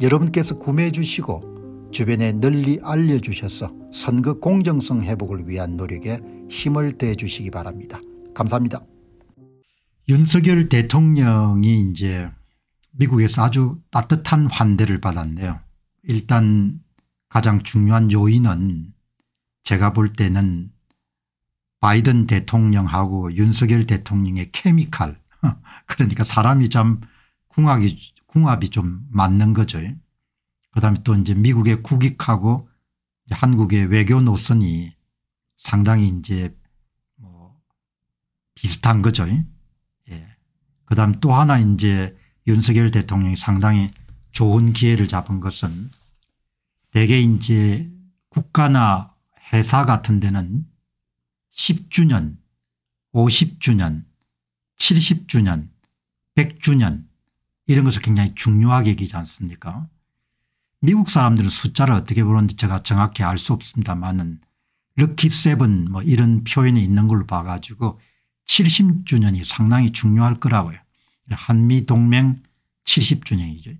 여러분께서 구매해 주시고 주변에 널리 알려주셔서 선거 공정성 회복을 위한 노력에 힘을 대 주시기 바랍니다. 감사합니다. 윤석열 대통령이 이제 미국에서 아주 따뜻한 환대를 받았네요. 일단 가장 중요한 요인은 제가 볼 때는 바이든 대통령하고 윤석열 대통령의 케미칼 그러니까 사람이 참 궁합이 궁합이 좀 맞는 거죠. 그다음에 또 이제 미국의 국익하고 한국의 외교 노선이 상당히 이제 뭐 비슷한 거죠. 예. 그다음 또 하나 이제 윤석열 대통령이 상당히 좋은 기회를 잡은 것은 대개 이제 국가나 회사 같은 데는 10주년, 50주년, 70주년, 100주년 이런 것을 굉장히 중요하게 얘기하지 않습니까 미국 사람들은 숫자를 어떻게 보는지 제가 정확히 알 수 없습니다만은 럭키 세븐 뭐 이런 표현이 있는 걸 봐가지고 70주년이 상당히 중요할 거라고요. 한미 동맹 70주년이죠.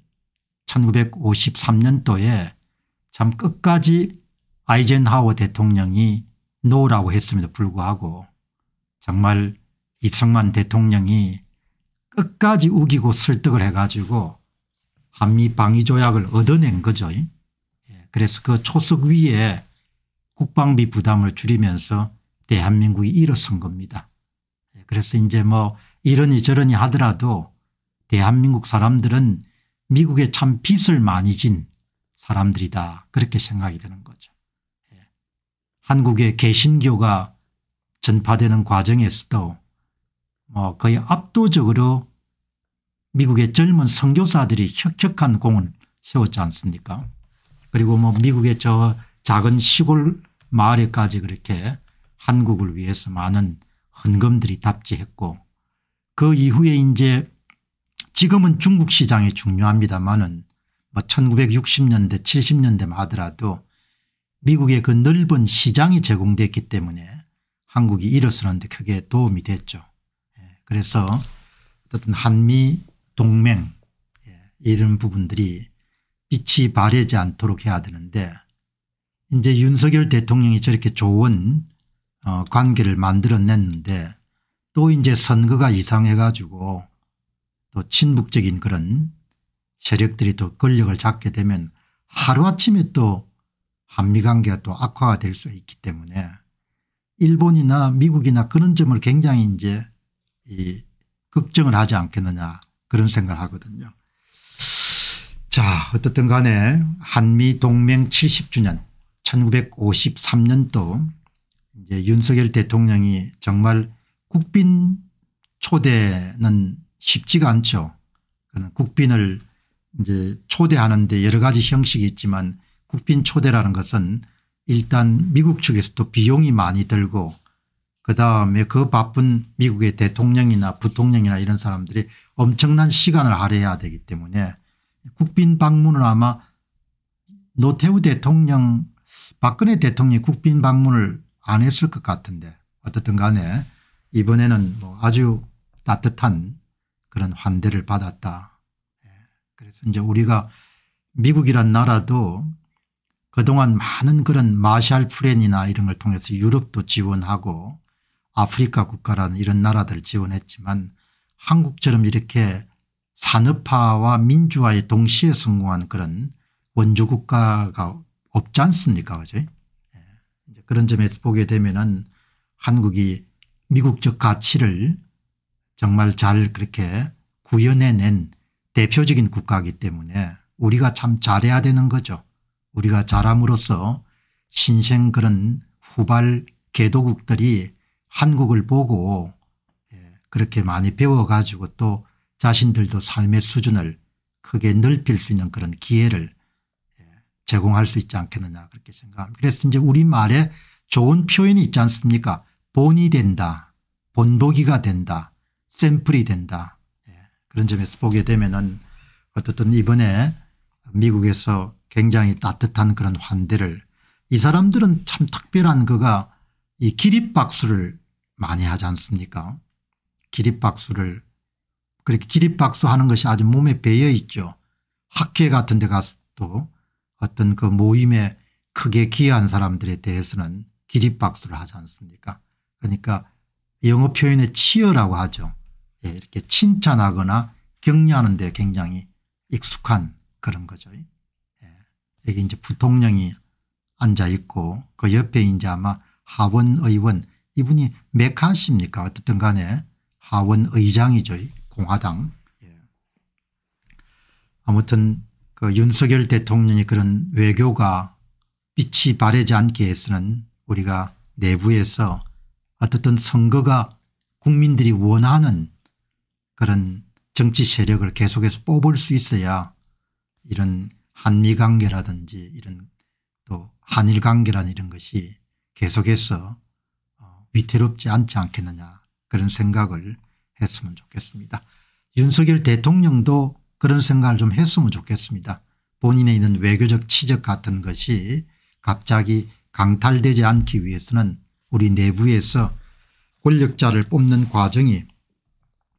1953년도에 참 끝까지 아이젠하워 대통령이 노라고 했음에도 불구하고 정말 이승만 대통령이 끝까지 우기고 설득을 해가지고 한미 방위조약을 얻어낸 거죠. 예. 그래서 그 초석 위에 국방비 부담을 줄이면서 대한민국이 일어선 겁니다. 예. 그래서 이제 뭐 이러니 저러니 하더라도 대한민국 사람들은 미국에 참 빚을 많이 진 사람들이다 그렇게 생각이 되는 거죠. 예. 한국의 개신교가 전파되는 과정에서도 뭐 거의 압도적으로 미국의 젊은 선교사들이 혁혁한 공을 세웠지 않습니까 그리고 뭐 미국의 저 작은 시골 마을에까지 그렇게 한국을 위해서 많은 헌금들이 답지했고 그 이후에 이제 지금은 중국 시장이 중요합니다만은 뭐 1960년대 70년대만 하더라도 미국의 그 넓은 시장이 제공됐기 때문에 한국이 일어서는데 크게 도움이 됐죠. 예, 그래서 어떤 한미 동맹 예, 이런 부분들이 빛이 바래지 않도록 해야 되는데 이제 윤석열 대통령이 저렇게 좋은 어 관계를 만들어냈는데 또 이제 선거가 이상해 가지고 또 친북적인 그런 세력들이 또 권력을 잡게 되면 하루아침에 또 한미관계가 또 악화가 될 수 있기 때문에 일본이나 미국이나 그런 점을 굉장히 이제 이 걱정을 하지 않겠느냐 그런 생각을 하거든요. 자 어떻든 간에 한미 동맹 70주년 1953년도 이제 윤석열 대통령이 정말 국빈 초대는 쉽지가 않죠. 국빈을 이제 초대하는데 여러 가지 형식이 있지만 국빈 초대라는 것은 일단 미국 측에서도 비용이 많이 들고 그다음에 그 바쁜 미국의 대통령이나 부통령이나 이런 사람들이 엄청난 시간을 할애해야 되기 때문에 국빈 방문을 아마 노태우 대통령 박근혜 대통령이 국빈 방문을 안 했을 것 같은데 어떻든 간에 이번에는 뭐 아주 따뜻한 그런 환대를 받았다. 예, 그래서 이제 우리가 미국이란 나라도 그동안 많은 그런 마샬 프렌이나 이런 걸 통해서 유럽도 지원하고 아프리카 국가라는 이런 나라들을 지원했지만 한국처럼 이렇게 산업화와 민주화에 동시에 성공한 그런 원조국가가 없지 않습니까 그죠 예. 그런 점에서 보게 되면은 한국이 미국적 가치를 정말 잘 그렇게 구현해낸 대표적인 국가이기 때문에 우리가 참 잘해야 되는 거죠. 우리가 잘함으로써 신생 그런 후발 개도국들이 한국을 보고 그렇게 많이 배워가지고 또 자신들도 삶의 수준을 크게 넓힐 수 있는 그런 기회를 예, 제공할 수 있지 않겠느냐 그렇게 생각합니다. 그래서 이제 우리말에 좋은 표현이 있지 않습니까 본이 된다 본보기가 된다 샘플이 된다 예, 그런 점에서 보게 되면 은 어떻든 이번에 미국에서 굉장히 따뜻한 그런 환대를 이 사람들은 참 특별한 그가 이 기립박수를 많이 하지 않습니까 기립박수를 그렇게 기립박수하는 것이 아주 몸에 배어 있죠. 학회 같은 데 가서도 어떤 그 모임에 크게 기여한 사람들에 대해서는 기립박수를 하지 않습니까 그러니까 영어 표현의 치어라고 하죠. 예, 이렇게 칭찬하거나 격려하는 데 굉장히 익숙한 그런 거죠. 예. 여기 이제 부통령이 앉아 있고 그 옆에 이제 아마 하원의원 이분이 메카십니까 어떻든 간에 하원 의장이죠. 공화당. 예. 아무튼 그 윤석열 대통령이 그런 외교가 빛이 바래지 않게 해서는 우리가 내부에서 어떻든 선거가 국민들이 원하는 그런 정치 세력을 계속해서 뽑을 수 있어야 이런 한미 관계라든지 이런 또 한일 관계라는 이런 것이 계속해서 어, 위태롭지 않지 않겠느냐 그런 생각을 했으면 좋겠습니다. 윤석열 대통령도 그런 생각을 좀 했으면 좋겠습니다. 본인의 있는 외교적 치적 같은 것이 갑자기 강탈되지 않기 위해서는 우리 내부에서 권력자를 뽑는 과정이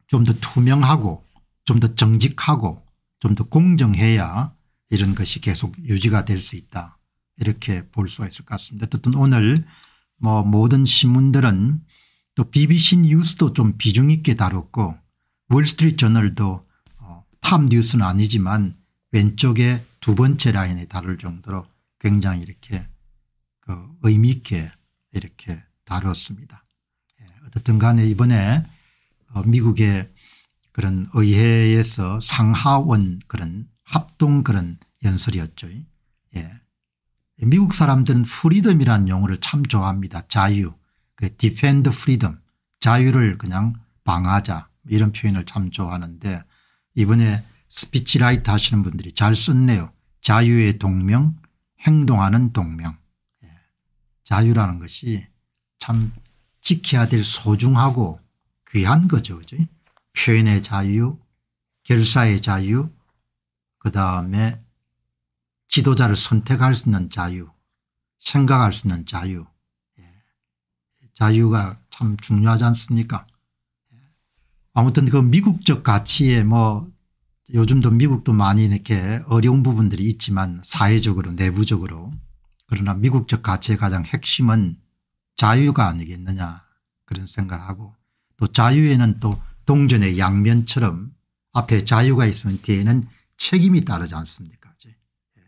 좀 더 투명하고 좀 더 정직하고 좀 더 공정해야 이런 것이 계속 유지가 될 수 있다 이렇게 볼 수가 있을 것 같습니다. 어쨌든 오늘 뭐 모든 신문들은 또 BBC 뉴스도 좀 비중 있게 다뤘고 월스트리트 저널도 탑 어, 뉴스는 아니지만 왼쪽에 두 번째 라인에 다룰 정도로 굉장히 이렇게 그 의미 있게 이렇게 다뤘습니다. 예, 어떻든 간에 이번에 어, 미국의 그런 의회에서 상하원 그런 합동 그런 연설이었죠. 예. 미국 사람들은 프리덤이라는 용어를 참 좋아합니다. 자유. 그 defend 자유를 그냥 방하자 이런 표현을 참 좋아하는데 이번에 스피치라이트 하시는 분들이 잘 썼네요. 자유의 동명 행동하는 동명 예. 자유라는 것이 참 지켜야 될 소중하고 귀한 거죠. 그죠? 표현의 자유 결사의 자유 그다음에 지도자를 선택할 수 있는 자유 생각할 수 있는 자유 자유가 참 중요하지 않습니까? 아무튼 그 미국적 가치에 뭐 요즘도 미국도 많이 이렇게 어려운 부분들이 있지만 사회적으로 내부적으로 그러나 미국적 가치의 가장 핵심은 자유가 아니겠느냐 그런 생각을 하고 또 자유에는 또 동전의 양면처럼 앞에 자유가 있으면 뒤에는 책임이 따르지 않습니까 예.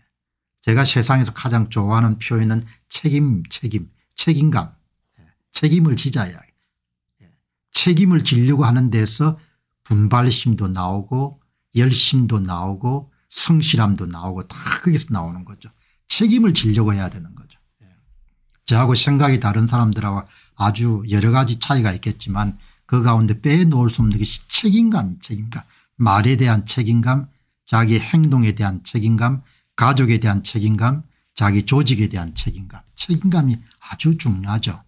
제가 세상에서 가장 좋아하는 표현은 책임 책임 책임감 책임을 지자야 예. 책임을 지려고 하는 데서 분발심도 나오고 열심도 나오고 성실함도 나오고 다 거기서 나오는 거죠. 책임을 지려고 해야 되는 거죠. 예. 저하고 생각이 다른 사람들하고 아주 여러 가지 차이가 있겠지만 그 가운데 빼놓을 수 없는 것이 책임감 책임감 말에 대한 책임감 자기 행동에 대한 책임감 가족에 대한 책임감 자기 조직에 대한 책임감 책임감이 아주 중요하죠.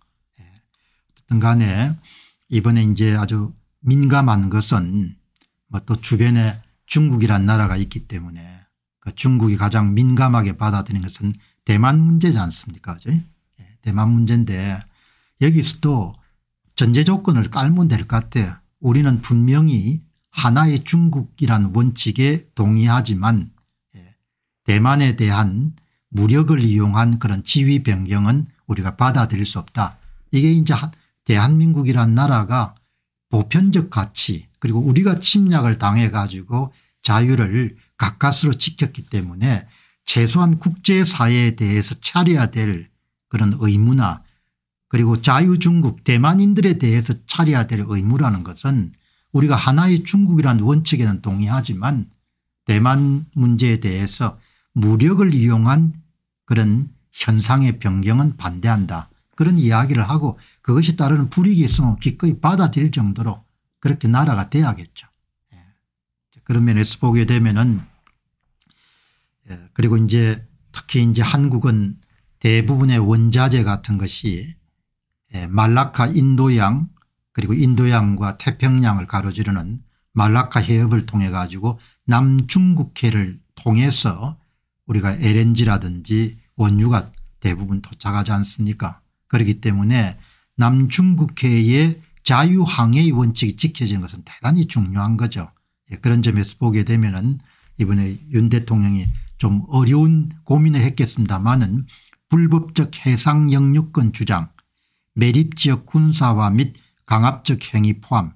어쨌든 간에 이번에 이제 아주 민감한 것은 뭐 또 주변에 중국이란 나라가 있기 때문에 그 중국이 가장 민감하게 받아들인 것은 대만 문제지 않습니까 그 대만 문제인데 여기서도 전제 조건을 깔면 될 것 같아요. 우리는 분명히 하나의 중국이란 원칙에 동의하지만 예, 대만에 대한 무력을 이용한 그런 지위 변경은 우리가 받아들일 수 없다. 이게 이제 대한민국이란 나라가 보편적 가치 그리고 우리가 침략을 당해 가지고 자유를 가까스로 지켰기 때문에 최소한 국제사회에 대해서 차려야 될 그런 의무나 그리고 자유중국 대만인들에 대해서 차려야 될 의무라는 것은 우리가 하나의 중국이란 원칙에는 동의하지만 대만 문제에 대해서 무력을 이용한 그런 현상의 변경은 반대한다. 그런 이야기를 하고 그것이 따르는 불이익이 있으면 기꺼이 받아들일 정도로 그렇게 나라가 돼야겠죠. 예. 그런 면에서 보게 되면은 예. 그리고 이제 특히 이제 한국은 대부분의 원자재 같은 것이 예. 말라카 인도양 그리고 인도양과 태평양을 가로지르는 말라카 해협을 통해 가지고 남중국해를 통해서 우리가 LNG라든지 원유가 대부분 도착하지 않습니까 그렇기 때문에 남중국해의 자유항해 의 원칙이 지켜진 것은 대단히 중요한 거죠. 예, 그런 점에서 보게 되면 은 이번에 윤 대통령이 좀 어려운 고민을 했겠습니다마는 불법적 해상 영유권 주장 매립지역 군사화 및 강압적 행위 포함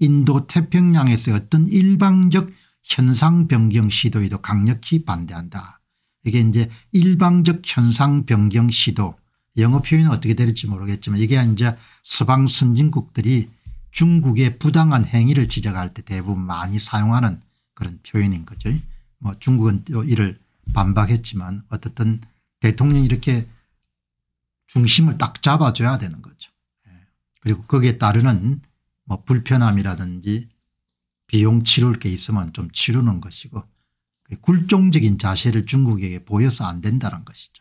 인도 태평양에서 어떤 일방적 현상 변경 시도에도 강력히 반대한다. 이게 이제 일방적 현상 변경 시도 영어 표현은 어떻게 될지 모르겠지만 이게 이제 서방 선진국들이 중국의 부당한 행위를 지적할 때 대부분 많이 사용하는 그런 표현인 거죠. 뭐 중국은 또 이를 반박했지만 어떻든 대통령이 이렇게 중심을 딱 잡아줘야 되는 거죠. 예. 그리고 거기에 따르는 뭐 불편함이라든지 비용 치룰 게 있으면 좀 치르는 것이고 그 굴종적인 자세를 중국에게 보여서 안 된다는 것이죠.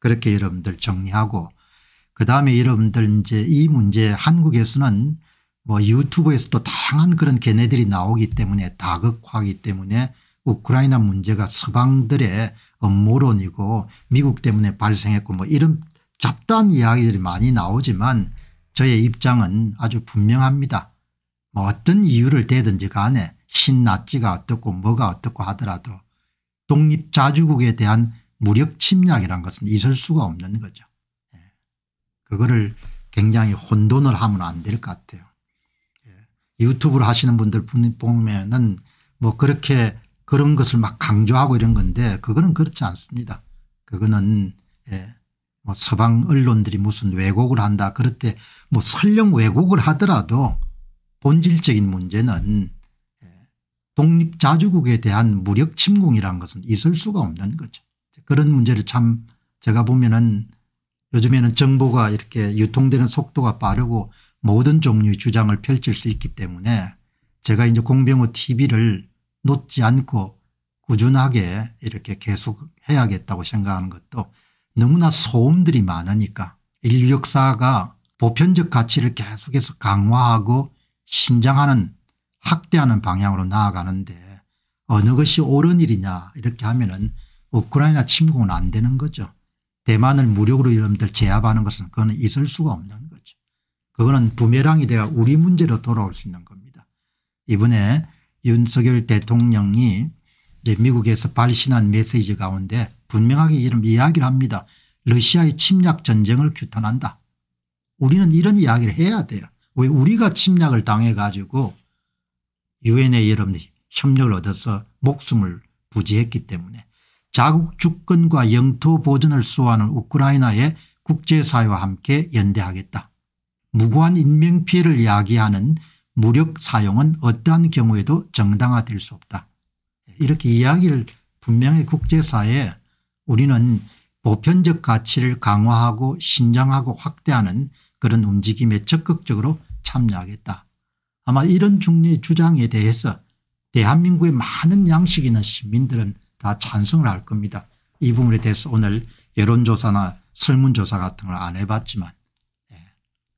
그렇게 여러분들 정리하고 그 다음에 여러분들 이제 이 문제 한국에서는 뭐 유튜브에서도 다양한 그런 개네들이 나오기 때문에 다극화하기 때문에 우크라이나 문제가 서방들의 음모론이고 미국 때문에 발생했고 뭐 이런 잡다한 이야기들이 많이 나오지만 저의 입장은 아주 분명합니다. 뭐 어떤 이유를 대든지 간에 신나치가 어떻고 뭐가 어떻고 하더라도 독립자주국에 대한 무력 침략이란 것은 있을 수가 없는 거죠. 예. 그거를 굉장히 혼돈을 하면 안 될 것 같아요. 예. 유튜브를 하시는 분들 보면은 뭐 그렇게 그런 것을 막 강조하고 이런 건데 그거는 그렇지 않습니다. 그거는 예. 뭐 서방 언론들이 무슨 왜곡을 한다 그럴 때 뭐 설령 왜곡을 하더라도 본질적인 문제는 예, 독립자주국에 대한 무력 침공이란 것은 있을 수가 없는 거죠. 그런 문제를 참 제가 보면은 요즘에는 정보가 이렇게 유통되는 속도가 빠르고 모든 종류의 주장을 펼칠 수 있기 때문에 제가 이제 공병호 tv를 놓지 않고 꾸준하게 이렇게 계속 해야겠다고 생각하는 것도 너무나 소음들이 많으니까 인류 역사가 보편적 가치를 계속해서 강화하고 신장하는 학대하는 방향으로 나아가는데 어느 것이 옳은 일이냐 이렇게 하면은 우크라이나 침공은 안 되는 거죠. 대만을 무력으로 여러분들 제압하는 것은 그건 있을 수가 없는 거죠. 그거는 부메랑이 되어 우리 문제로 돌아올 수 있는 겁니다. 이번에 윤석열 대통령이 미국에서 발신한 메시지 가운데 분명하게 이런 이야기를 합니다. 러시아의 침략 전쟁을 규탄한다. 우리는 이런 이야기를 해야 돼요. 왜 우리가 침략을 당해 가지고 유엔의 여러분 협력을 얻어서 목숨을 부지했기 때문에 자국 주권과 영토 보전을 수호하는 우크라이나의 국제사회와 함께 연대하겠다. 무고한 인명피해를 야기하는 무력 사용은 어떠한 경우에도 정당화될 수 없다. 이렇게 이야기를 분명히 국제사회에 우리는 보편적 가치를 강화하고 신장하고 확대하는 그런 움직임에 적극적으로 참여하겠다. 아마 이런 중립 주장에 대해서 대한민국의 많은 양식 있는 시민들은 다 찬성을 할 겁니다. 이 부분에 대해서 오늘 여론조사나 설문조사 같은 걸 안 해봤지만 네.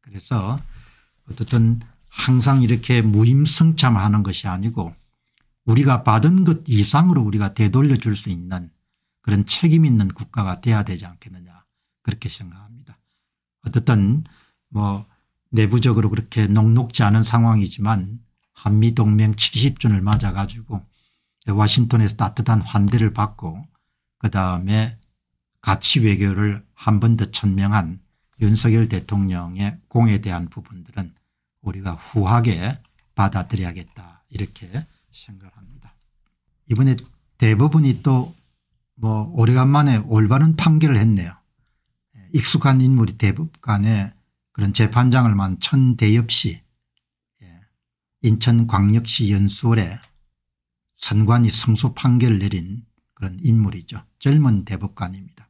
그래서 어쨌든 항상 이렇게 무임승차하는 것이 아니고 우리가 받은 것 이상으로 우리가 되돌려 줄 수 있는 그런 책임 있는 국가가 돼야 되지 않겠느냐 그렇게 생각합니다. 어쨌든 뭐 내부적으로 그렇게 녹록지 않은 상황이지만 한미동맹 70주년을 맞아가지고 워싱턴에서 따뜻한 환대를 받고 그다음에 가치 외교를 한 번 더 천명한 윤석열 대통령의 공에 대한 부분들은 우리가 후하게 받아들여야겠다 이렇게 생각합니다. 이번에 대부분이 또뭐 오래간만에 올바른 판결을 했네요. 익숙한 인물이 대법관에 그런 재판장을 만 천대엽 씨 예, 인천광역시 연수원에 선관위 성소 판결 내린 그런 인물이죠. 젊은 대법관입니다.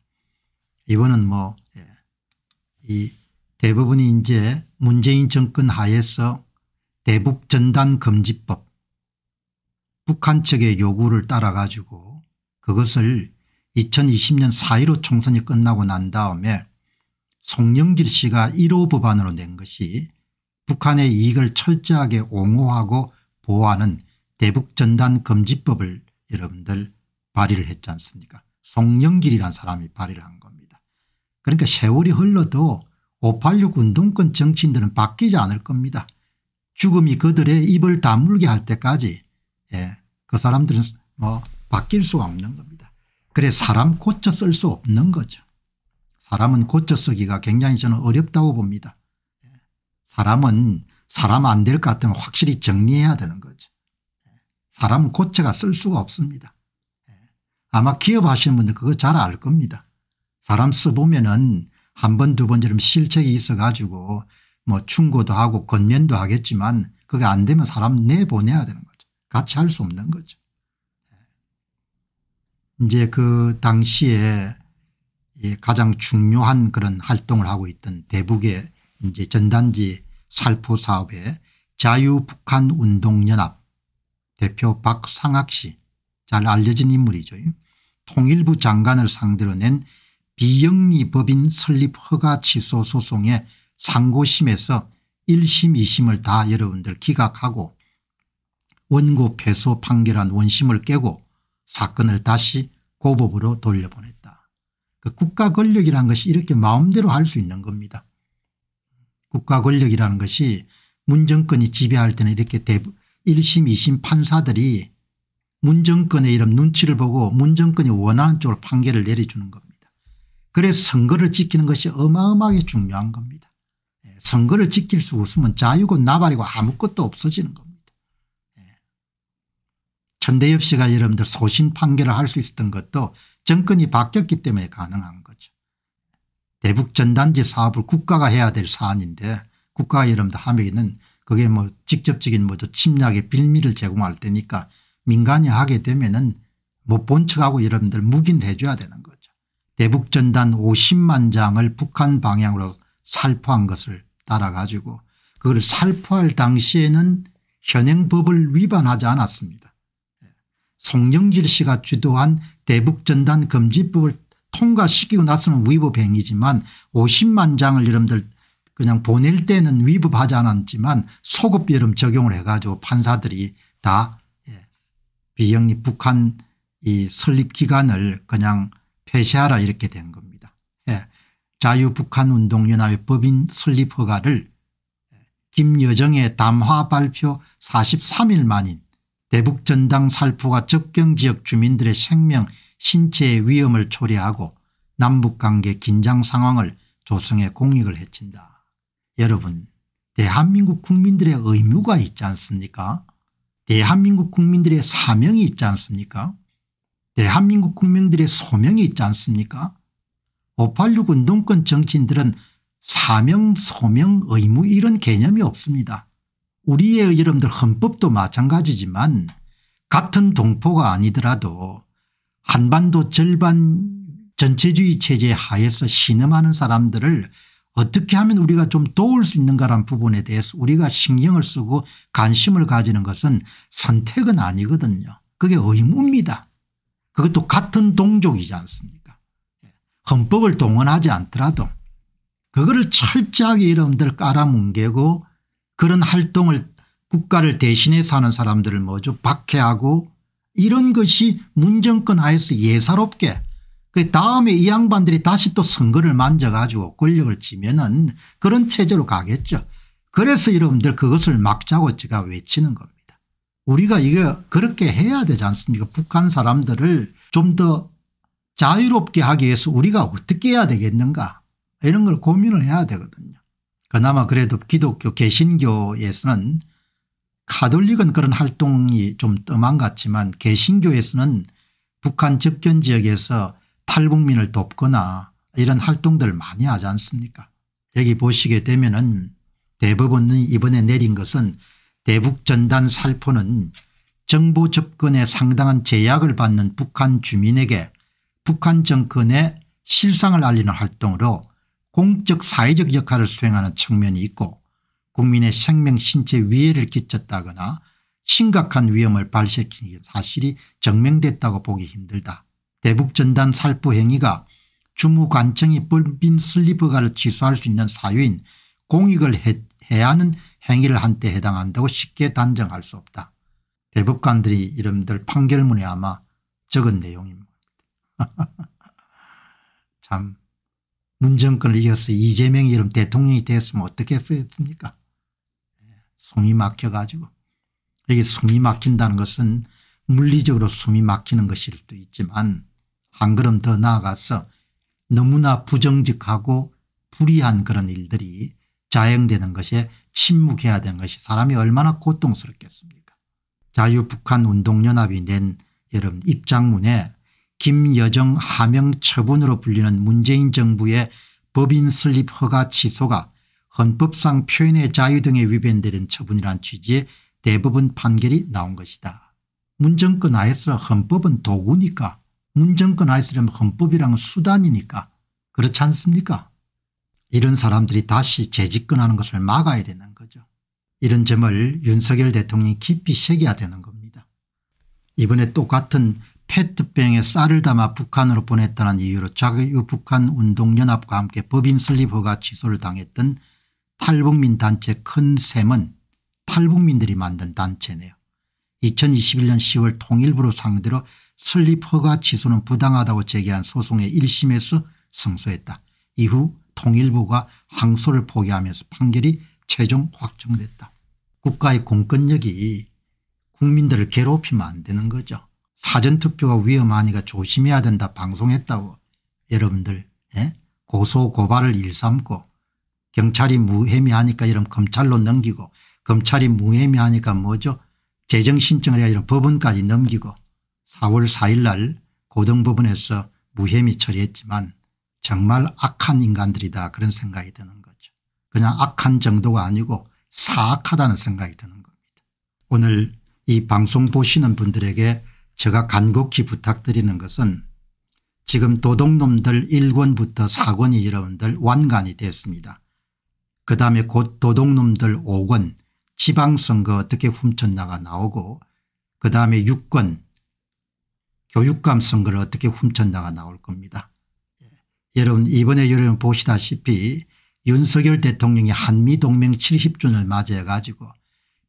이번은 뭐, 예. 이 대법원이 이제 문재인 정권 하에서 대북전단금지법 북한 측의 요구를 따라 가지고 그것을 2020년 4.15 총선이 끝나고 난 다음에 송영길 씨가 1호 법안으로 낸 것이 북한의 이익을 철저하게 옹호하고 보호하는 대북전단 금지법을 여러분들 발의를 했지 않습니까 송영길이라는 사람이 발의를 한 겁니다. 그러니까 세월이 흘러도 586 운동권 정치인들은 바뀌지 않을 겁니다. 죽음이 그들의 입을 다물게 할 때까지 예, 그 사람들은 뭐 바뀔 수가 없는 겁니다. 그래 사람 고쳐 쓸 수 없는 거죠. 사람은 고쳐 쓰기가 굉장히 저는 어렵다고 봅니다. 예, 사람은 사람 안 될 것 같으면 확실히 정리해야 되는 거죠. 사람 고체가 쓸 수가 없습니다. 예. 아마 기업하시는 분들 그거 잘 알 겁니다. 사람 써보면은 한 번, 두 번처럼 실책이 있어 가지고 뭐 충고도 하고 건면도 하겠지만 그게 안 되면 사람 내보내야 되는 거죠. 같이 할 수 없는 거죠. 예. 이제 그 당시에 가장 중요한 그런 활동을 하고 있던 대북의 이제 전단지 살포 사업에 자유북한운동연합 대표 박상학 씨 잘 알려진 인물이죠. 통일부 장관을 상대로 낸 비영리법인 설립 허가 취소 소송의 상고심에서 1심 2심을 다 여러분들 기각하고 원고 패소 판결한 원심을 깨고 사건을 다시 고법으로 돌려보냈다. 그 국가 권력이라는 것이 이렇게 마음대로 할 수 있는 겁니다. 국가 권력이라는 것이 문정권이 지배할 때는 이렇게 대부분 1심 2심 판사들이 문정권의 이런 눈치를 보고 문정권이 원하는 쪽으로 판결을 내려주는 겁니다. 그래서 선거를 지키는 것이 어마어마하게 중요한 겁니다. 예, 선거를 지킬 수 없으면 자유고 나발이고 아무것도 없어지는 겁니다. 예. 천대엽 씨가 여러분들 소신 판결을 할 수 있었던 것도 정권이 바뀌었기 때문에 가능한 거죠. 대북전단지 사업을 국가가 해야 될 사안인데 국가가 여러분들 함에 있는 그게 뭐 직접적인 뭐죠 침략의 빌미를 제공할 테니까 민간이 하게 되면은 못 본 척하고 여러분들 묵인해 줘야 되는 거죠. 대북전단 50만 장을 북한 방향으로 살포한 것을 따라 가지고 그걸 살포할 당시에는 현행법을 위반하지 않았습니다. 송영길 씨가 주도한 대북전단 금지법을 통과시키고 나서는 위법 행위지만 50만 장을 여러분들 그냥 보낼 때는 위법하지 않았지만 소급여름 적용을 해가지고 판사들이 다 예, 비영리 북한 이 설립기간을 그냥 폐쇄하라 이렇게 된 겁니다. 예. 자유북한운동연합의 법인 설립 허가를 예, 김여정의 담화 발표 43일 만인 대북전당 살포가 접경지역 주민들의 생명 신체의 위험을 초래하고 남북관계 긴장 상황을 조성해 공익을 해친다. 여러분 대한민국 국민들의 의무가 있지 않습니까 대한민국 국민들의 사명이 있지 않습니까 대한민국 국민들의 소명이 있지 않습니까 586 운동권 정치인들은 사명 소명 의무 이런 개념이 없습니다. 우리의 여러분들 헌법도 마찬가지지만 같은 동포가 아니더라도 한반도 절반 전체주의 체제 하에서 신음하는 사람들을 어떻게 하면 우리가 좀 도울 수 있는가라는 부분에 대해서 우리가 신경을 쓰고 관심을 가지는 것은 선택은 아니거든요. 그게 의무입니다. 그것도 같은 동족이지 않습니까 예. 헌법을 동원하지 않더라도 그거를 철저하게 여러분들 깔아뭉개고 그런 활동을 국가를 대신해 사는 사람들을 뭐죠 박해하고 이런 것이 문정권 하에서 예사롭게 그 다음에 이 양반들이 다시 또 선거를 만져가지고 권력을 쥐면은 그런 체제로 가겠죠. 그래서 여러분들 그것을 막자고 제가 외치는 겁니다. 우리가 이게 그렇게 해야 되지 않습니까? 북한 사람들을 좀 더 자유롭게 하기 위해서 우리가 어떻게 해야 되겠는가 이런 걸 고민을 해야 되거든요. 그나마 그래도 기독교 개신교에서는 카톨릭은 그런 활동이 좀 뜸한 것 같지만 개신교에서는 북한 접견 지역에서 탈북민을 돕거나 이런 활동들 많이 하지 않습니까 여기 보시게 되면 은 대법원이 이번에 내린 것은 대북전단 살포는 정보 접근에 상당한 제약을 받는 북한 주민에게 북한 정권의 실상을 알리는 활동으로 공적 사회적 역할을 수행하는 측면이 있고 국민의 생명 신체 위해를 끼쳤다거나 심각한 위험을 발생시킨 사실이 증명됐다고 보기 힘들다. 대북전단 살포 행위가 주무관청이 법인 슬리버가를 취소할 수 있는 사유인 공익을 해, 해야 하는 행위를 한때 해당한다고 쉽게 단정할 수 없다. 대법관들이 이름들 판결문에 아마 적은 내용입니다. 참 문정권을 이겨서 이재명이 이름 대통령이 됐으면 어떻게 했습니까 숨이 막혀가지고 이게 숨이 막힌다는 것은 물리적으로 숨이 막히는 것일 수도 있지만 한 걸음 더 나아가서 너무나 부정직하고 불의한 그런 일들이 자행되는 것에 침묵해야 되는 것이 사람이 얼마나 고통스럽겠습니까 자유북한 운동연합이 낸 여름 입장문에 김여정 하명 처분으로 불리는 문재인 정부의 법인 설립 허가 취소가 헌법상 표현의 자유 등에 위반되는 처분이란 취지의 대법원 판결이 나온 것이다. 문정권 아에서 헌법은 도구니까 운전권 하있으려면 헌법이랑 수단이니까 그렇지 않습니까 이런 사람들이 다시 재집권하는 것을 막아야 되는 거죠. 이런 점을 윤석열 대통령이 깊이 새겨야 되는 겁니다. 이번에 똑같은 페트병에 쌀을 담아 북한으로 보냈다는 이유로 자유 북한 운동연합과 함께 법인 설립 허가 취소를 당했던 탈북민 단체 큰샘은 탈북민들이 만든 단체네요. 2021년 10월 통일부로 상대로 슬리퍼가취수는 부당하다고 제기한 소송의 1심에서 승소했다. 이후 통일부가 항소를 포기하면서 판결이 최종 확정됐다. 국가의 공권력이 국민들을 괴롭히면 안 되는 거죠. 사전투표가 위험하니까 조심해야 된다 방송했다고 여러분들 예? 고소고발을 일삼고 경찰이 무혐의하니까 이런 검찰로 넘기고 검찰이 무혐의하니까 뭐죠 재정신청을 해야 이런 법원까지 넘기고 4월 4일 날 고등법원에서 무혐의 처리했지만 정말 악한 인간들이다 그런 생각이 드는 거죠. 그냥 악한 정도가 아니고 사악하다는 생각이 드는 겁니다. 오늘 이 방송 보시는 분들에게 제가 간곡히 부탁드리는 것은 지금 도둑놈들 1권부터 4권이 여러분들 완간이 됐습니다. 그 다음에 곧 도둑놈들 5권 지방선거 어떻게 훔쳤냐가 나오고 그 다음에 6권 교육감 선거를 어떻게 훔쳤냐가 나올 겁니다. 예. 여러분 이번에 여러분 보시다시피 윤석열 대통령이 한미동맹 70주년을 맞이해 가지고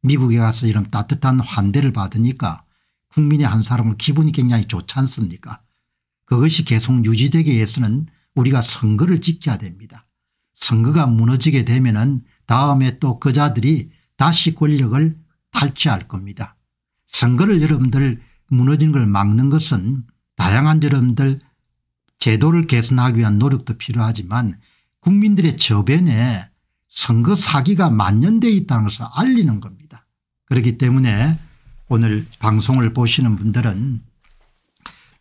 미국에 가서 이런 따뜻한 환대를 받으니까 국민의 한 사람을 기분이 굉장히 좋지 않습니까 그것이 계속 유지되기 위해서는 우리가 선거를 지켜야 됩니다. 선거가 무너지게 되면 은 다음에 또 그자들이 다시 권력을 탈취할 겁니다. 선거를 여러분들 무너지는 걸 막는 것은 다양한 여러분들 제도를 개선하기 위한 노력도 필요하지만 국민들의 저변에 선거 사기가 만연되어 있다는 것을 알리는 겁니다. 그렇기 때문에 오늘 방송을 보시는 분들은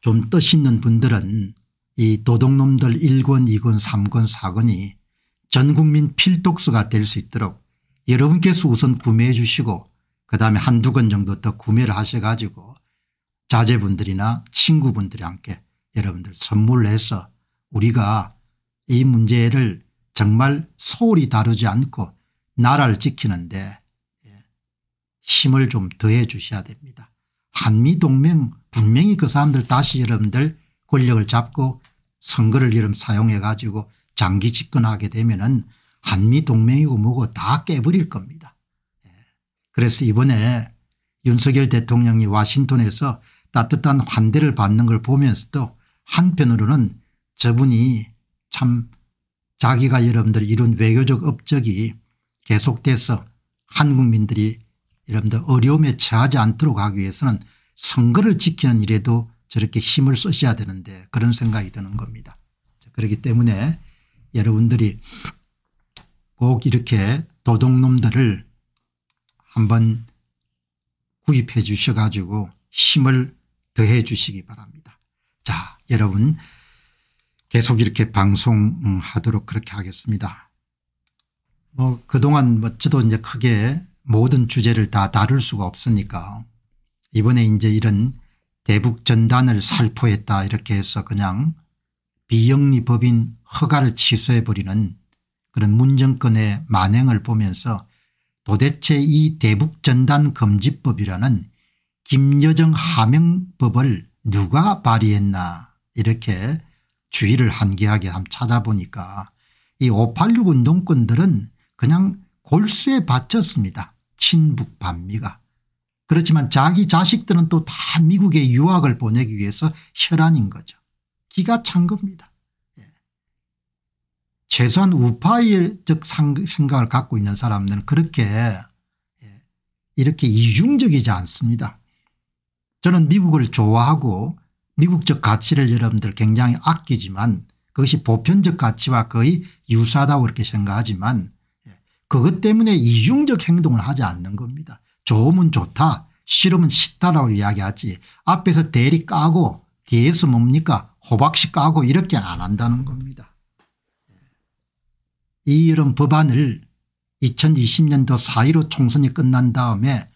좀 뜻있는 분들은 이 도둑놈들 1권 2권 3권 4권이 전 국민 필독서가 될 수 있도록 여러분께서 우선 구매해 주시고 그다음에 한두 권 정도 더 구매를 하셔 가지고 자제분들이나 친구분들이 함께 여러분들 선물해서 우리가 이 문제를 정말 소홀히 다루지 않고 나라를 지키는데 예, 힘을 좀 더해 주셔야 됩니다. 한미동맹 분명히 그 사람들 다시 여러분들 권력을 잡고 선거를 이름 사용해 가지고 장기 집권하게 되면 은 한미동맹이고 뭐고 다 깨버릴 겁니다. 예, 그래서 이번에 윤석열 대통령이 와싱턴에서 따뜻한 환대를 받는 걸 보면서도 한편으로는 저분이 참 자기가 여러분들 이런 외교적 업적이 계속돼서 한국민들이 여러분들 어려움에 처하지 않도록 하기 위해서는 선거를 지키는 일에도 저렇게 힘을 쓰셔야 되는데 그런 생각이 드는 겁니다. 그렇기 때문에 여러분들이 꼭 이렇게 도둑놈들을 한번 구입해 주셔 가지고 힘을 더해 주시기 바랍니다. 자 여러분 계속 이렇게 방송하도록 음, 그렇게 하겠습니다. 뭐 그동안 뭐 저도 이제 크게 모든 주제를 다 다룰 수가 없으니까 이번에 이제 이런 대북 전단을 살포했다 이렇게 해서 그냥 비영리법인 허가를 취소해버리는 그런 문정권의 만행을 보면서 도대체 이 대북전단금지법이라는 김여정 하명법을 누가 발의했나 이렇게 주의를 한기하게 한번 찾아보니까 이586 운동권들은 그냥 골수에 바쳤습니다. 친북 반미가. 그렇지만 자기 자식들은 또 다 미국에 유학을 보내기 위해서 혈안인 거죠. 기가 찬 겁니다. 예. 최소한 우파적 생각을 갖고 있는 사람들은 그렇게 예. 이렇게 이중적이지 않습니다. 저는 미국을 좋아하고 미국적 가치를 여러분들 굉장히 아끼지만 그것이 보편적 가치와 거의 유사하다고 이렇게 생각하지만 예, 그것 때문에 이중적 행동을 하지 않는 겁니다. 좋으면 좋다 싫으면 싫다라고 이야기하지 앞에서 대리 까고 뒤에서 뭡니까 호박씨 까고 이렇게 안 한다는 겁니다. 예. 이런 이 법안을 2020년도 4.15 총선이 끝난 다음에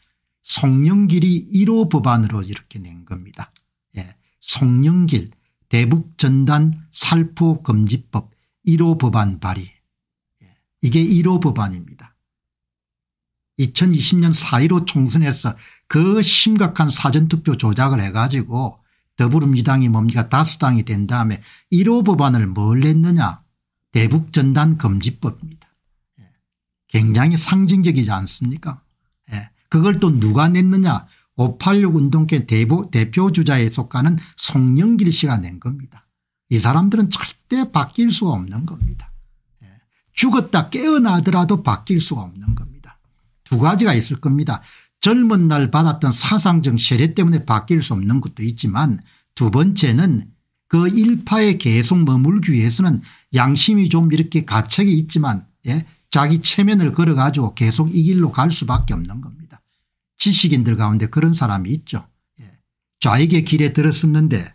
송영길이 1호 법안으로 이렇게 낸 겁니다. 예. 송영길 대북전단 살포금지법 1호 법안 발의 예. 이게 1호 법안입니다. 2020년 4.15 총선에서 그 심각한 사전투표 조작을 해가지고 더불어민주당이 뭡니까 다수당이 된 다음에 1호 법안을 뭘 냈느냐 대북전단 금지법입니다. 예, 굉장히 상징적이지 않습니까 그걸 또 누가 냈느냐 586운동계 대보, 대표 주자에 속하는 송영길 씨가 낸 겁니다. 이 사람들은 절대 바뀔 수가 없는 겁니다. 예. 죽었다 깨어나더라도 바뀔 수가 없는 겁니다. 두 가지가 있을 겁니다. 젊은 날 받았던 사상적 세례 때문에 바뀔 수 없는 것도 있지만 두 번째는 그 일파에 계속 머물기 위해서는 양심이 좀 이렇게 가책이 있지만 예? 자기 체면을 걸어가지고 계속 이 길로 갈 수밖에 없는 겁니다. 지식인들 가운데 그런 사람이 있죠. 예. 좌익의 길에 들었었는데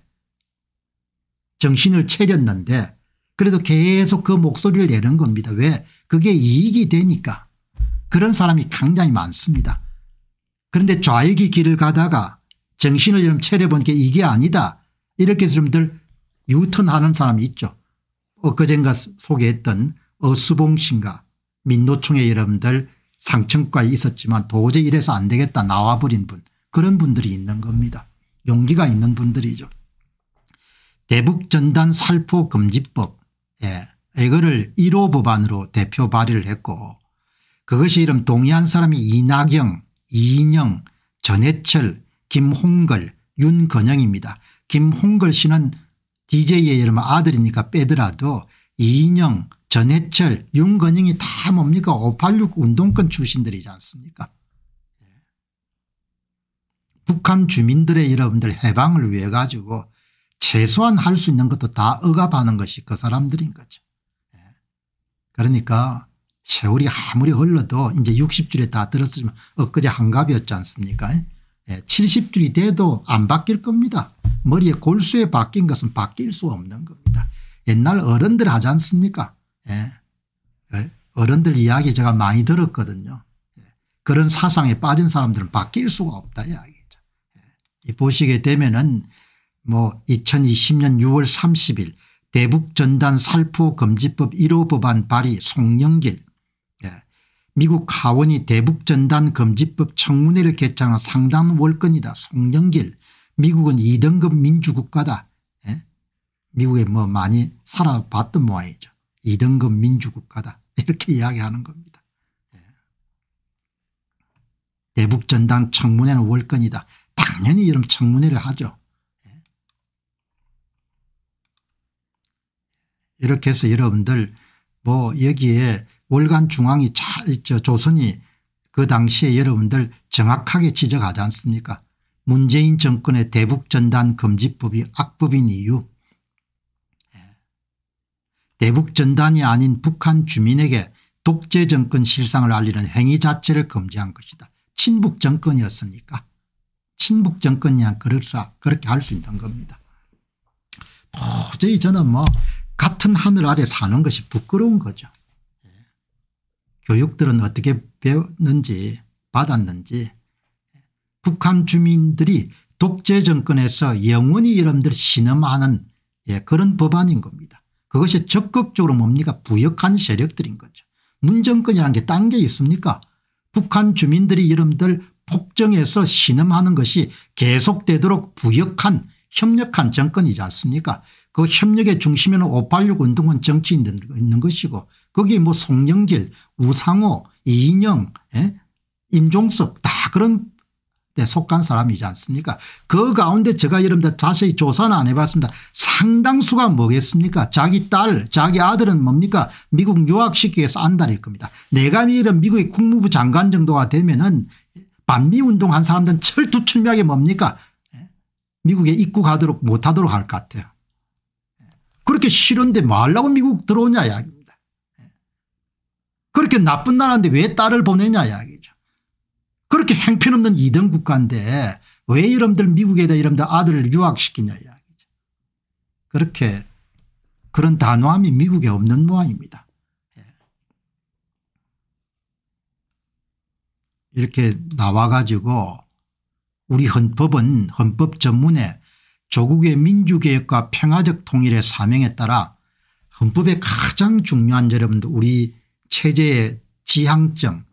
정신을 차렸는데 그래도 계속 그 목소리를 내는 겁니다. 왜? 그게 이익이 되니까. 그런 사람이 굉장히 많습니다. 그런데 좌익의 길을 가다가 정신을 좀 차려보니까 이게 아니다. 이렇게 사들 유턴하는 사람이 있죠. 엊그젠가 소개했던 어수봉 씨인가 민노총의 여러분들 상층과에 있었지만 도저히 이래서 안 되겠다 나와버린 분 그런 분들이 있는 겁니다. 용기가 있는 분들이죠. 대북전단 살포금지법 예. 이거를 1호 법안으로 대표 발의를 했고 그것이 이름 동의한 사람이 이낙영 이인영 전해철 김홍걸 윤건영입니다. 김홍걸 씨는 DJ의 이름 아들이니까 빼더라도 이인영 전해철 윤건영이 다 뭡니까 586 운동권 출신들이지 않습니까 예. 북한 주민들의 여러분들 해방을 위해 가지고 최소한 할 수 있는 것도 다 억압하는 것이 그 사람들인 거죠 예. 그러니까 세월이 아무리 흘러도 이제 60줄에 다 들었으면 엊그제 한갑이었지 않습니까 70줄이 예. 돼도 안 바뀔 겁니다 머리에 골수에 바뀐 것은 바뀔 수 없는 겁니다 옛날 어른들 하지 않습니까 예? 그 어른들 이야기 제가 많이 들었거든요. 예. 그런 사상에 빠진 사람들은 바뀔 수가 없다 이야기죠. 예. 보시게 되면은 뭐 2020년 6월 30일 대북전단 살포금지법 1호 법안 발의 송영길 미국 하원이 대북전단 금지법 청문회를 개창한 상담 월건이다. 송영길 미국은 2등급 민주국가다. 미국에 뭐 많이 살아봤던 모양이죠. 2등급 민주국가다 이렇게 이야기하는 겁니다. 예. 대북전단 청문회는 월권이다. 당연히 이런 청문회를 하죠. 예. 이렇게 해서 여러분들 뭐 여기에 월간 중앙이 자, 저 조선이 그 당시에 여러분들 정확하게 지적하지 않습니까 문재인 정권의 대북전단 금지법이 악법인 이유 대북전단이 아닌 북한 주민에게 독재 정권 실상을 알리는 행위 자체를 금지한 것이다. 친북 정권이었으니까. 친북 정권이야 그럴사 그렇게 할 수 있는 겁니다. 도저히 저는 뭐 같은 하늘 아래 사는 것이 부끄러운 거죠. 예. 교육들은 어떻게 배웠는지 받았는지 예. 북한 주민들이 독재 정권에서 영원히 여러분들 신음하는 예, 그런 법안인 겁니다. 그것이 적극적으로 뭡니까 부역한 세력들인 거죠. 문정권이라는 게 딴 게 있습니까 북한 주민들이 여러분들 폭정에서 신음하는 것이 계속되도록 부역한 협력한 정권이지 않습니까 그 협력의 중심에는 586 운동은 정치인들 있는 것이고 거기 뭐 송영길 우상호 이인영 에? 예? 임종석 다 그런 속한 사람이지 않습니까 그 가운데 제가 여러분들 자세히 조사는 안 해봤습니다. 상당수가 뭐겠습니까 자기 딸 자기 아들은 뭡니까 미국 유학시키기 위해서 안달일 겁니다. 내가 이런 미국의 국무부 장관 정도가 되면 은 반미운동 한 사람들은 철두철미하게 뭡니까 예? 미국에 입국하도록 못하도록 할 것 같아요. 예. 그렇게 싫은데 뭐 하려고 미국 들어오냐 이야기입니다. 예. 그렇게 나쁜 나라인데 왜 딸을 보내냐 이야기 그렇게 행편없는 2등 국가인데 왜 여러분들 미국에다 여러들 아들을 유학시키냐 이야기죠. 그렇게 그런 단호함이 미국에 없는 모양입니다. 예. 이렇게 나와가지고 우리 헌법은 헌법 전문에 조국의 민주개혁과 평화적 통일의 사명에 따라 헌법의 가장 중요한 여러분들 우리 체제의 지향점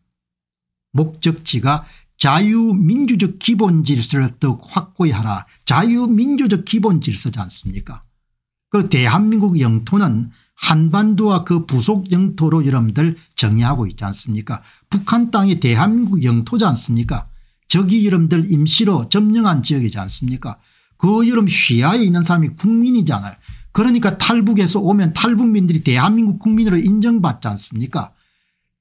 목적지가 자유민주적 기본 질서를 더욱 확고히 하라 자유민주적 기본 질서지 않습니까 그 대한민국 영토는 한반도와 그 부속 영토로 여러분들 정의하고 있지 않습니까 북한 땅이 대한민국 영토지 않습니까 저기 여러분들 임시로 점령한 지역이지 않습니까 그 여름 시하에 있는 사람이 국민이잖아요 그러니까 탈북에서 오면 탈북민들이 대한민국 국민으로 인정받지 않습니까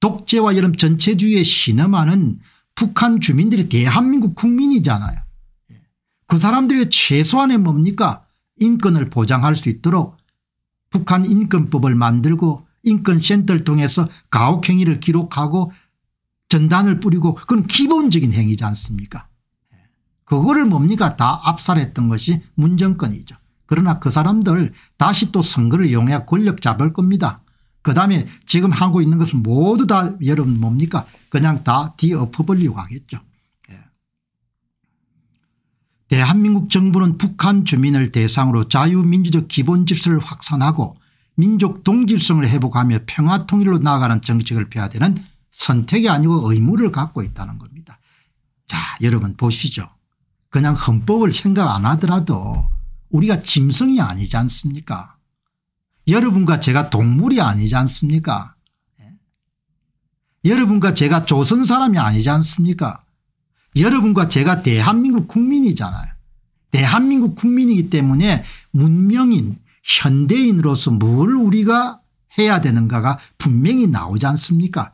독재와 여름 전체주의에 신음하는 북한 주민들이 대한민국 국민이잖아요. 예. 그 사람들의 최소한의 뭡니까 인권을 보장할 수 있도록 북한 인권법을 만들고 인권센터를 통해서 가혹행위를 기록하고 전단을 뿌리고 그건 기본적인 행위지 않습니까 예. 그거를 뭡니까 다 압살했던 것이 문정권이죠. 그러나 그 사람들 다시 또 선거를 이용해 권력 잡을 겁니다. 그다음에 지금 하고 있는 것은 모두 다 여러분 뭡니까 그냥 다 뒤엎어버리려고 하겠죠. 예. 대한민국 정부는 북한 주민을 대상으로 자유민주적 기본질서를 확산하고 민족 동질성을 회복하며 평화통일로 나아가는 정책을 펴야 되는 선택이 아니고 의무를 갖고 있다는 겁니다. 자 여러분 보시죠. 그냥 헌법을 생각 안 하더라도 우리가 짐승이 아니지 않습니까 여러분과 제가 동물이 아니지 않습니까 예? 여러분과 제가 조선 사람이 아니지 않습니까 여러분과 제가 대한민국 국민이잖아요 대한민국 국민이기 때문에 문명인 현대인으로서 뭘 우리가 해야 되는가가 분명히 나오지 않습니까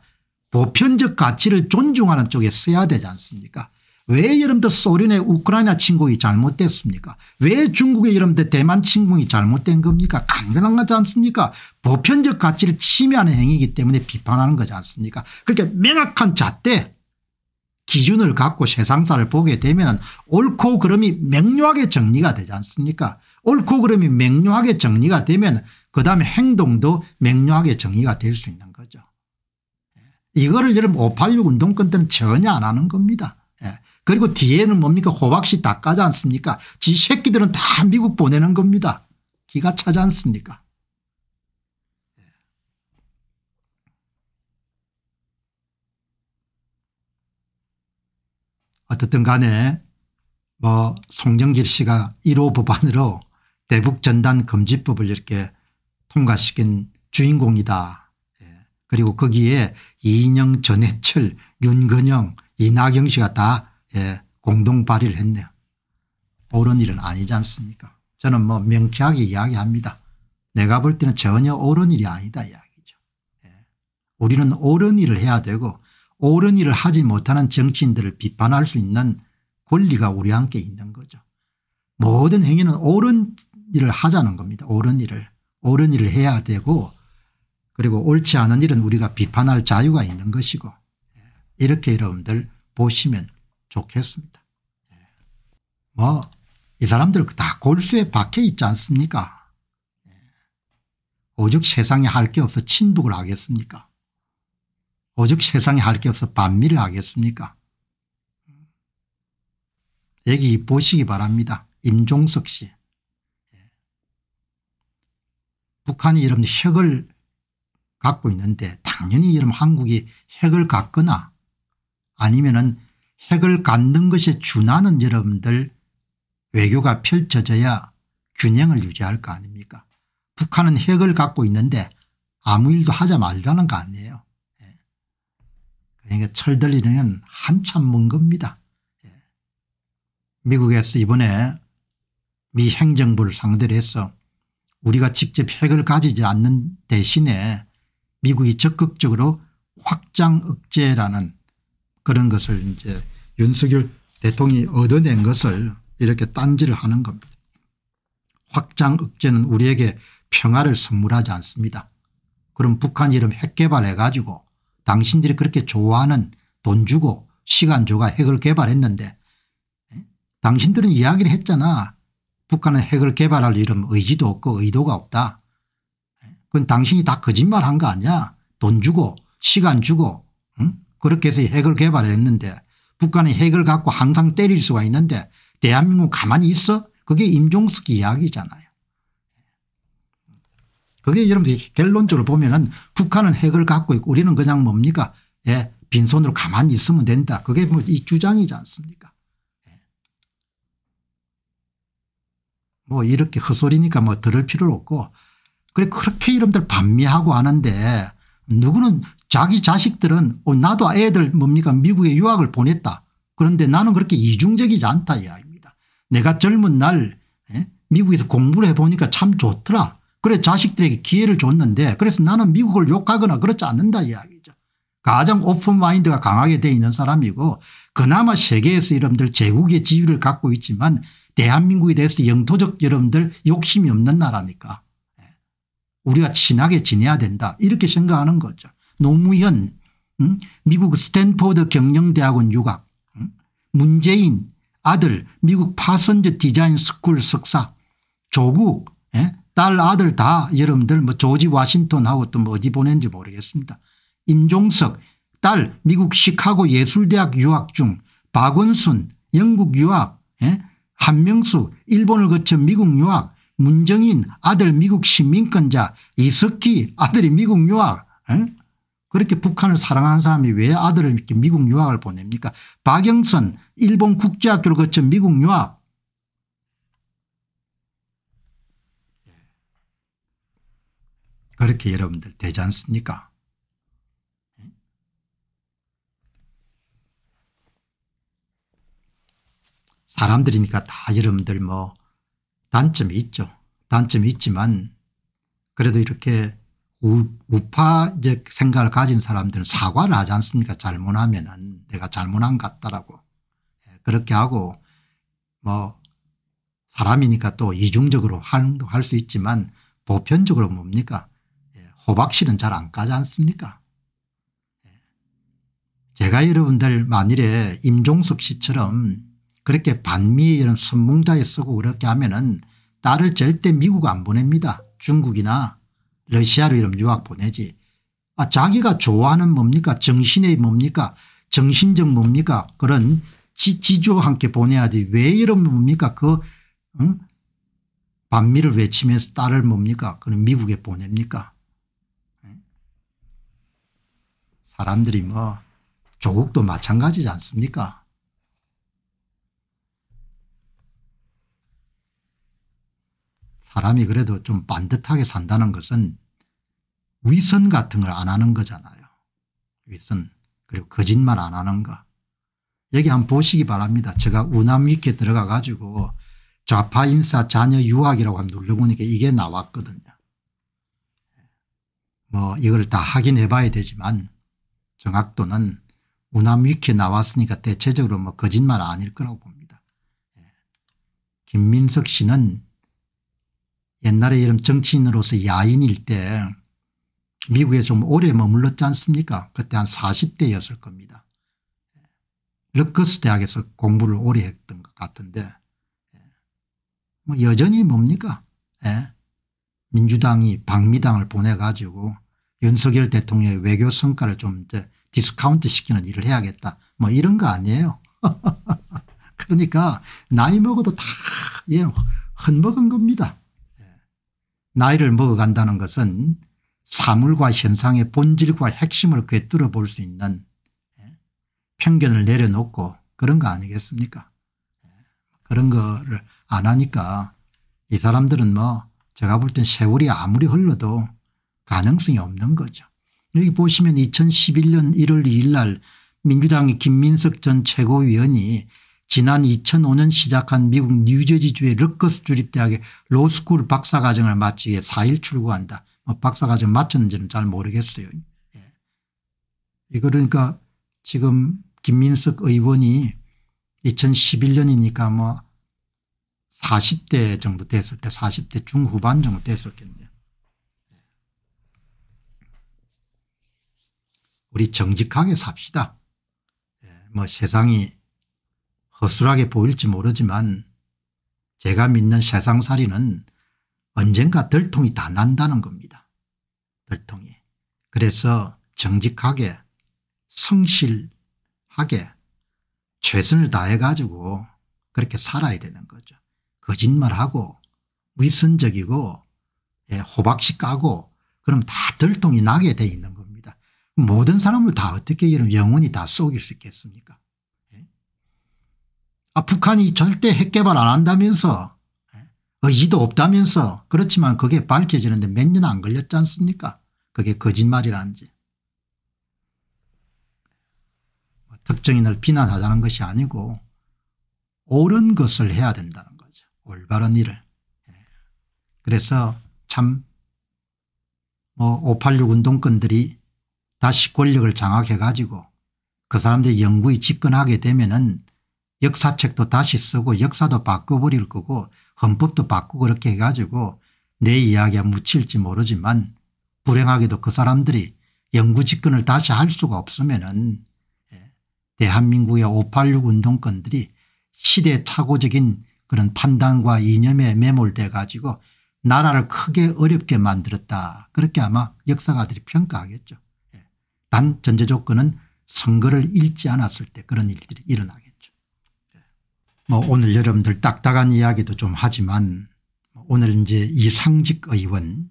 보편적 가치를 존중하는 쪽에 써야 되지 않습니까 왜 여러분들 소련의 우크라이나 침공이 잘못됐습니까 왜 중국의 여러분들 대만 침공이 잘못된 겁니까 간결한 거지 않습니까 보편적 가치를 침해하는 행위이기 때문에 비판하는 거지 않습니까 그러니 명확한 잣대 기준을 갖고 세상사를 보게 되면 옳고 그름이 명료하게 정리가 되지 않습니까 옳고 그름이 명료하게 정리가 되면 그다음에 행동도 명료하게 정리가 될 수 있는 거죠. 예. 이거를 여러분 586 운동권 때는 전혀 안 하는 겁니다. 그리고 뒤에는 뭡니까 호박씨 닦아지 않습니까 지 새끼들은 다 미국 보내는 겁니다. 기가 차지 않습니까 예. 어떻든 간에 뭐 송정길 씨가 1호 법안으로 대북전단 금지법을 이렇게 통과시킨 주인공이다. 예. 그리고 거기에 이인영 전해철 윤건영 이낙영 씨가 다 예, 공동 발의를 했네요. 옳은 일은 아니지 않습니까? 저는 뭐 명쾌하게 이야기합니다. 내가 볼 때는 전혀 옳은 일이 아니다 이야기죠. 예. 우리는 옳은 일을 해야 되고 옳은 일을 하지 못하는 정치인들을 비판할 수 있는 권리가 우리 함께 있는 거죠. 모든 행위는 옳은 일을 하자는 겁니다. 옳은 일을. 옳은 일을 해야 되고 그리고 옳지 않은 일은 우리가 비판할 자유가 있는 것이고 예. 이렇게 여러분들 보시면 좋겠습니다. 예. 뭐이 사람들 다 골수에 박혀 있지 않습니까 예. 오죽 세상에 할 게 없어 친북을 하겠습니까 오죽 세상에 할 게 없어 반미를 하겠습니까 여기 보시기 바랍니다. 임종석 씨. 예. 북한이 이런 핵을 갖고 있는데 당연히 이런 한국이 핵을 갖거나 아니면은 핵을 갖는 것에 준하는 여러분들 외교가 펼쳐져야 균형을 유지할 거 아닙니까 북한은 핵을 갖고 있는데 아무 일도 하자 말자는 거 아니에요. 예. 그러니까 철들리는 한참 먼 겁니다. 예. 미국에서 이번에 미 행정부를 상대로 해서 우리가 직접 핵을 가지지 않는 대신에 미국이 적극적으로 확장 억제라는 그런 것을 이제 윤석열 대통령이 얻어낸 것을 이렇게 딴지를 하는 겁니다. 확장 억제는 우리에게 평화를 선물하지 않습니다. 그럼 북한이 이핵 개발해 가지고 당신들이 그렇게 좋아하는 돈 주고 시간 줘가 핵을 개발했는데 당신들은 이야기를 했잖아. 북한은 핵을 개발할 이런 의지도 없고 의도가 없다. 그건 당신이 다 거짓말한 거 아니야. 돈 주고 시간 주고 응? 그렇게 해서 핵을 개발했는데 북한의 핵을 갖고 항상 때릴 수가 있는데 대한민국 가만히 있어? 그게 임종석 이야기잖아요. 그게 여러분들 결론적으로 보면은 북한은 핵을 갖고 있고 우리는 그냥 뭡니까? 예, 빈손으로 가만히 있으면 된다. 그게 뭐 이 주장이지 않습니까? 예. 뭐 이렇게 헛소리니까 뭐 들을 필요 없고 그래 그렇게 이름들 반미하고 하는데 누구는 자기 자식들은 어, 나도 애들 뭡니까 미국에 유학을 보냈다. 그런데 나는 그렇게 이중적이지 않다 이야기입니다. 내가 젊은 날 예? 미국에서 공부를 해보니까 참 좋더라. 그래 자식들에게 기회를 줬는데 그래서 나는 미국을 욕하거나 그렇지 않는다 이야기죠. 가장 오픈마인드가 강하게 돼 있는 사람이고 그나마 세계에서 여러분들 제국의 지위를 갖고 있지만 대한민국에 대해서 영토적 여러분들 욕심이 없는 나라니까 예. 우리가 친하게 지내야 된다 이렇게 생각하는 거죠. 노무현 음? 미국 스탠포드 경영대학원 유학 음? 문재인 아들 미국 파선즈 디자인 스쿨 석사 조국 예? 딸 아들 다 여러분들 뭐 조지 워싱턴하고 또 뭐 어디 보낸지 모르겠습니다. 임종석 딸 미국 시카고 예술대학 유학 중 박원순 영국 유학 예? 한명수 일본을 거쳐 미국 유학 문정인 아들 미국 시민권자 이석기 아들이 미국 유학 예? 그렇게 북한을 사랑하는 사람이 왜 아들을 이렇게 미국 유학을 보냅니까 박영선 일본 국제학교를 거쳐 미국 유학 예. 그렇게 여러분들 되지 않습니까 예? 사람들이니까 다 여러분들 뭐 단점이 있죠. 단점이 있지만 그래도 이렇게 우, 파적 생각을 가진 사람들은 사과를 하지 않습니까 잘못하면 은 내가 잘못한 것 같다라고 예, 그렇게 하고 뭐 사람이니까 또 이중적으로 할 수 있지만 보편적으로 뭡니까 예, 호박씨는 잘 안 까지 않습니까 예. 제가 여러분들 만일에 임종석 씨처럼 그렇게 반미 이런 선봉자에 쓰고 그렇게 하면은 딸을 절대 미국 안 보냅니다. 중국이나 러시아로 이름 유학 보내지. 아, 자기가 좋아하는 뭡니까? 정신의 뭡니까? 정신적 뭡니까? 그런 지, 지주와 함께 보내야 지왜 이런 뭡니까? 그, 응? 반미를 외치면서 딸을 뭡니까? 그는 미국에 보냅니까? 예? 사람들이 뭐 조국도 마찬가지지 않습니까? 사람이 그래도 좀 반듯하게 산다는 것은 위선 같은 걸 안 하는 거잖아요. 위선 그리고 거짓말 안 하는 거. 여기 한번 보시기 바랍니다. 제가 우남 위키에 들어가 가지고 좌파 인사 자녀 유학이라고 한번 눌러보니까 이게 나왔거든요. 뭐 이걸 다 확인해 봐야 되지만 정확도는 우남 위키에 나왔으니까 대체적으로 뭐 거짓말 아닐 거라고 봅니다. 예. 김민석 씨는 옛날에 이런 정치인으로서 야인일 때 미국에 좀 오래 머물렀지 않습니까 그때 한 40대였을 겁니다. 럭커스 대학에서 공부를 오래 했던 것 같은데 예. 뭐 여전히 뭡니까 예? 민주당이 박미당을 보내가지고 윤석열 대통령의 외교 성과를 좀 디스카운트 시키는 일을 해야겠다 뭐 이런 거 아니에요. 그러니까 나이 먹어도 다 예, 헛먹은 겁니다. 예. 나이를 먹어간다는 것은 사물과 현상의 본질과 핵심을 꿰뚫어 볼 수 있는 예, 편견을 내려놓고 그런 거 아니겠습니까 예, 그런 거를 안 하니까 이 사람들은 뭐 제가 볼 땐 세월이 아무리 흘러도 가능성이 없는 거죠. 여기 보시면 2011년 1월 2일 날 민주당의 김민석 전 최고위원이 지난 2005년 시작한 미국 뉴저지주의 럭커스 주립대학의 로스쿨 박사과정을 마치게 4일 출고한다 뭐 박사과정 마쳤는지는 잘 모르겠어요. 예. 그러니까 지금 김민석 의원이 2011년이니까 뭐 40대 정도 됐을 때 40대 중후반 정도 됐을 텐데 예. 우리 정직하게 삽시다. 예. 뭐 세상이 허술하게 보일지 모르지만 제가 믿는 세상살이는 언젠가 들통이 다 난다는 겁니다. 들통이. 그래서 정직하게 성실하게 최선을 다해가지고 그렇게 살아야 되는 거죠. 거짓말하고 위선적이고 예, 호박씨 까고 그럼 다 들통이 나게 돼 있는 겁니다. 모든 사람을 다 어떻게 이런 영혼이 다 속일 수 있겠습니까? 예? 아 북한이 절대 핵개발 안 한다면서 의의도 없다면서 그렇지만 그게 밝혀지는데 몇 년 안 걸렸지 않습니까 그게 거짓말이라는지. 뭐 특정인을 비난하자는 것이 아니고 옳은 것을 해야 된다는 거죠. 올바른 일을. 예. 그래서 참뭐586 운동권들이 다시 권력을 장악해 가지고 그 사람들이 영구히 집권하게 되면 은 역사책도 다시 쓰고 역사도 바꿔버릴 거고 헌법도 바꾸고 그렇게 해가지고 내 이야기에 묻힐지 모르지만 불행하게도 그 사람들이 영구 집권을 다시 할 수가 없으면 은 예, 대한민국의 586 운동권들이 시대착오적인 그런 판단과 이념에 매몰돼 가지고 나라를 크게 어렵게 만들었다. 그렇게 아마 역사가들이 평가하겠죠. 예, 단 전제 조건은 선거를 잃지 않았을 때 그런 일들이 일어나겠죠. 뭐 오늘 여러분들 딱딱한 이야기도 좀 하지만 오늘 이제 이상직 의원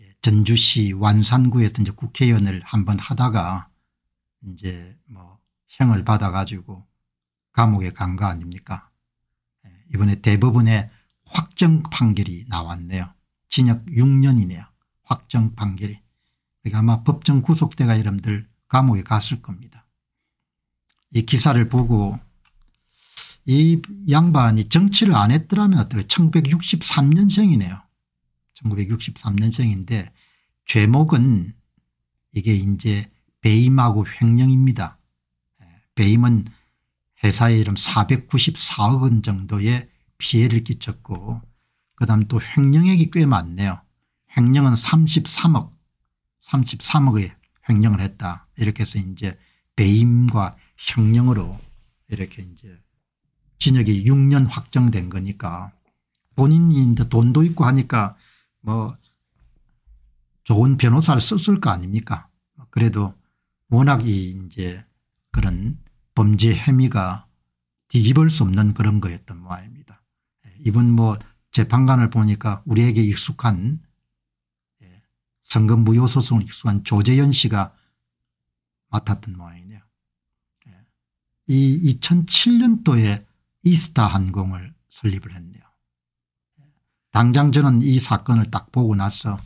예, 전주시 완산구에던 이제 국회의원을 한번 하다가 이제 뭐 형을 받아가지고 감옥에 간 거 아닙니까 예, 이번에 대법원의 확정 판결이 나왔네요. 징역 6년이네요. 확정 판결이. 그러니까 아마 법정 구속대가 여러분들 감옥에 갔을 겁니다. 이 기사를 보고 이 양반이 정치를 안 했더라면 어떨까 1963년생이네요. 1963년생인데 죄목은 이게 이제 배임하고 횡령입니다. 예, 배임은 회사의 이름 494억 원 정도의 피해를 끼쳤고 그다음 또 횡령액이 꽤 많네요. 횡령은 33억 33억의 횡령을 했다. 이렇게 해서 이제 배임과 횡령으로 이렇게 이제 진역이 6년 확정된 거니까 본인이 이제 돈도 있고 하니까 뭐 좋은 변호사를 썼을 거 아닙니까 그래도 워낙 이 이제 그런 범죄 혐의가 뒤집을 수 없는 그런 거였던 모양입니다. 예, 이번 뭐 재판관을 보니까 우리에게 익숙한 선금 무효 소송을 익숙한 조재현 씨가 맡았던 모양이네요. 예, 이 2007년도에 이스타 항공을 설립을 했네요. 당장 저는 이 사건을 딱 보고 나서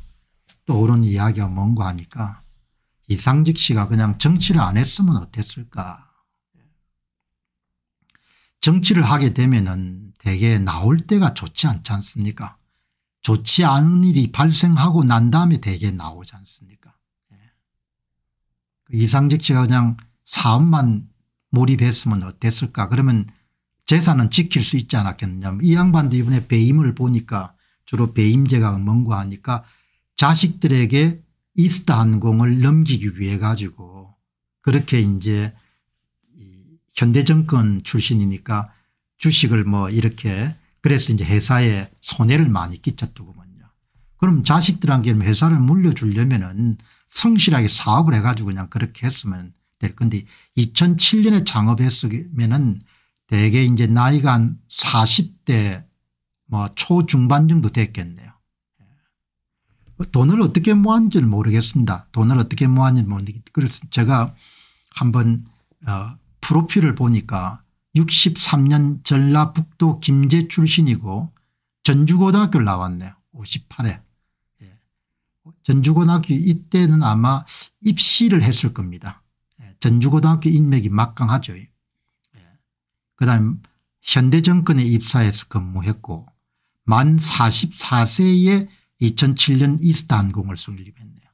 떠오른 이야기가 뭔가 하니까 이상직 씨가 그냥 정치를 안 했으면 어땠을까. 정치를 하게 되면은 대개 나올 때가 좋지 않지 않습니까? 좋지 않은 일이 발생하고 난 다음에 대개 나오지 않습니까? 예. 그 이상직 씨가 그냥 사업만 몰입했으면 어땠을까? 그러면 재산은 지킬 수 있지 않았겠느냐 이 양반도 이번에 배임을 보니까 주로 배임제가 뭔가 하니까 자식들에게 이스타항공을 넘기기 위해 가지고 그렇게 이제 현대정권 출신이니까 주식을 뭐 이렇게 그래서 이제 회사에 손해를 많이 끼쳤더구먼요. 그럼 자식들한테 회사를 물려주려면은 성실하게 사업을 해가지고 그냥 그렇게 했으면 될 건데 2007년에 창업했으면은 대개 이제 나이가 한 40대 뭐 초중반 정도 됐겠네요. 예. 돈을 어떻게 모았는지 모르겠습니다. 돈을 어떻게 모았는지 모르겠 그래서 제가 한번 어, 프로필을 보니까 63년 전라북도 김제 출신이고 전주고등학교 나왔네요. 58회. 예. 전주고등학교 이때는 아마 입시를 했을 겁니다. 예. 전주고등학교 인맥이 막강하죠. 그다음 현대정권에 입사해서 근무했고 만 44세에 2007년 이스타 항공을 설립했네요.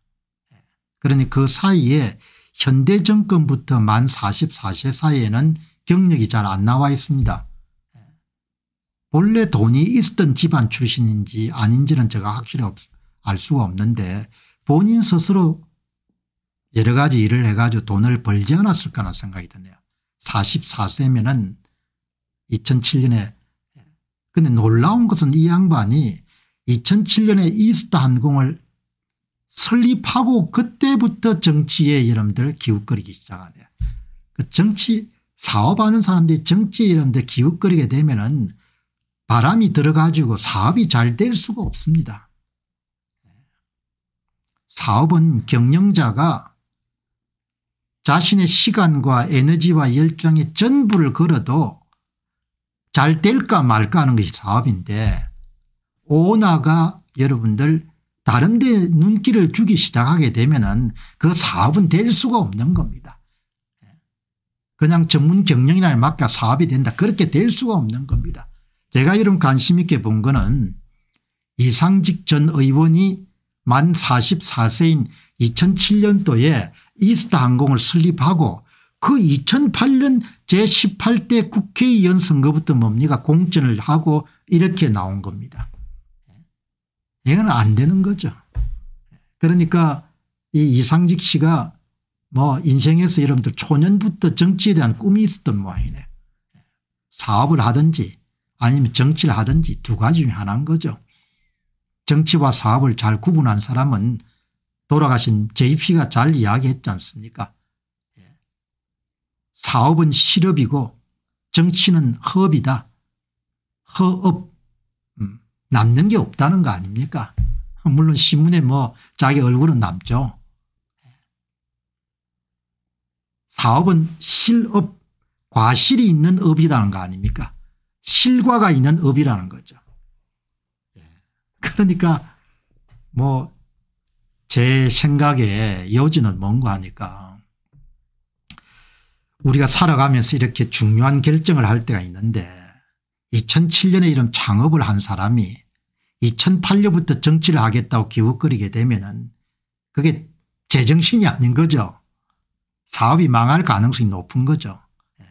예. 그러니 그 사이에 현대정권부터 만 44세 사이에는 경력이 잘 안 나와 있습니다. 예. 본래 돈이 있었던 집안 출신인지 아닌지는 제가 확실히 알 수가 없는데 본인 스스로 여러 가지 일을 해가지고 돈을 벌지 않았을까 하는 생각이 드네요. 44세면은 2007년에 근데 놀라운 것은 이 양반이 2007년에 이스타 항공을 설립하고 그때부터 정치에 여러분들 기웃거리기 시작하네요. 그 정치 사업하는 사람들이 정치에 여러분들 기웃거리게 되면은 바람이 들어가지고 사업이 잘 될 수가 없습니다. 사업은 경영자가 자신의 시간과 에너지와 열정의 전부를 걸어도 잘 될까 말까 하는 것이 사업인데 오나가 여러분들 다른 데 눈길을 주기 시작하게 되면 은그 사업은 될 수가 없는 겁니다. 그냥 전문 경영이나 맡겨 사업이 된다 그렇게 될 수가 없는 겁니다. 제가 이런 관심 있게 본 거는 이상직 전 의원이 만 44세인 2007년도에 이스타 항공을 설립하고 그 2008년 제18대 국회의원 선거부터 뭡니까 공천을 하고 이렇게 나온 겁니다. 이건 안 되는 거죠. 그러니까 이 이상직 씨가 뭐 인생에서 여러분들 초년부터 정치에 대한 꿈이 있었던 모양이네. 사업을 하든지 아니면 정치를 하든지 두 가지 중에 하나인 거죠. 정치와 사업을 잘 구분한 사람은 돌아가신 JP가 잘 이야기했지 않습니까 사업은 실업이고 정치는 허업이다. 허업 음, 남는 게 없다는 거 아닙니까 물론 신문에 뭐 자기 얼굴은 남죠. 사업은 실업 과실이 있는 업이라는 거 아닙니까 실과가 있는 업이라는 거죠. 예. 그러니까 뭐 제 생각에 여지는 뭔가 하니까 우리가 살아가면서 이렇게 중요한 결정을 할 때가 있는데 2007년에 이런 창업을 한 사람이 2008년부터 정치를 하겠다고 기웃거리게 되면 은 그게 제정신이 아닌 거죠. 사업이 망할 가능성이 높은 거죠. 예.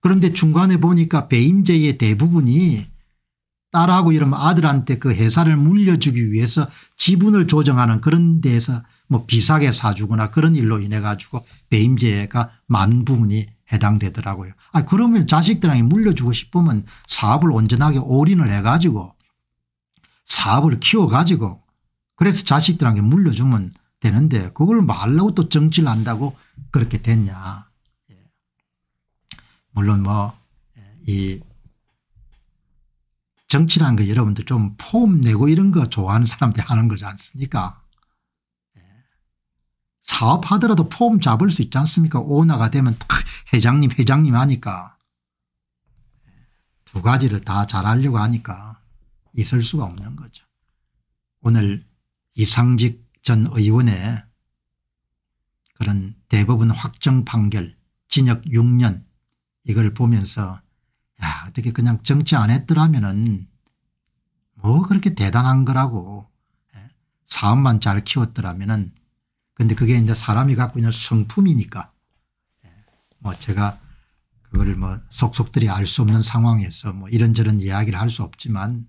그런데 중간에 보니까 배임죄의 대부분이 딸하고 이러면 아들한테 그 회사를 물려주기 위해서 지분을 조정하는 그런 데에서 뭐 비싸게 사주거나 그런 일로 인해 가지고 배임죄가 많은 부분이 해당되더라고요. 아 그러면 자식들에게 물려주고 싶으면 사업을 온전하게 올인을 해가지고 사업을 키워가지고 그래서 자식들에게 물려주면 되는데 그걸 말라고 또 정치를 한다고 그렇게 됐냐. 예. 물론 뭐이 예, 정치란 거 여러분들 좀 포음 내고 이런 거 좋아하는 사람들이 하는 거지 않습니까 사업하더라도 폼 잡을 수 있지 않습니까? 오나가 되면 탁 회장님 회장님 하니까 두 가지를 다 잘하려고 하니까 있을 수가 없는 거죠. 오늘 이상직 전 의원의 그런 대법원 확정 판결 징역 6년 이걸 보면서 야 어떻게 그냥 정치 안 했더라면 은뭐 그렇게 대단한 거라고 예, 사업만 잘 키웠더라면 은 근데 그게 이제 사람이 갖고 있는 성품이니까 예. 뭐 제가 그걸 뭐 속속들이 알 수 없는 상황에서 뭐 이런저런 이야기를 할 수 없지만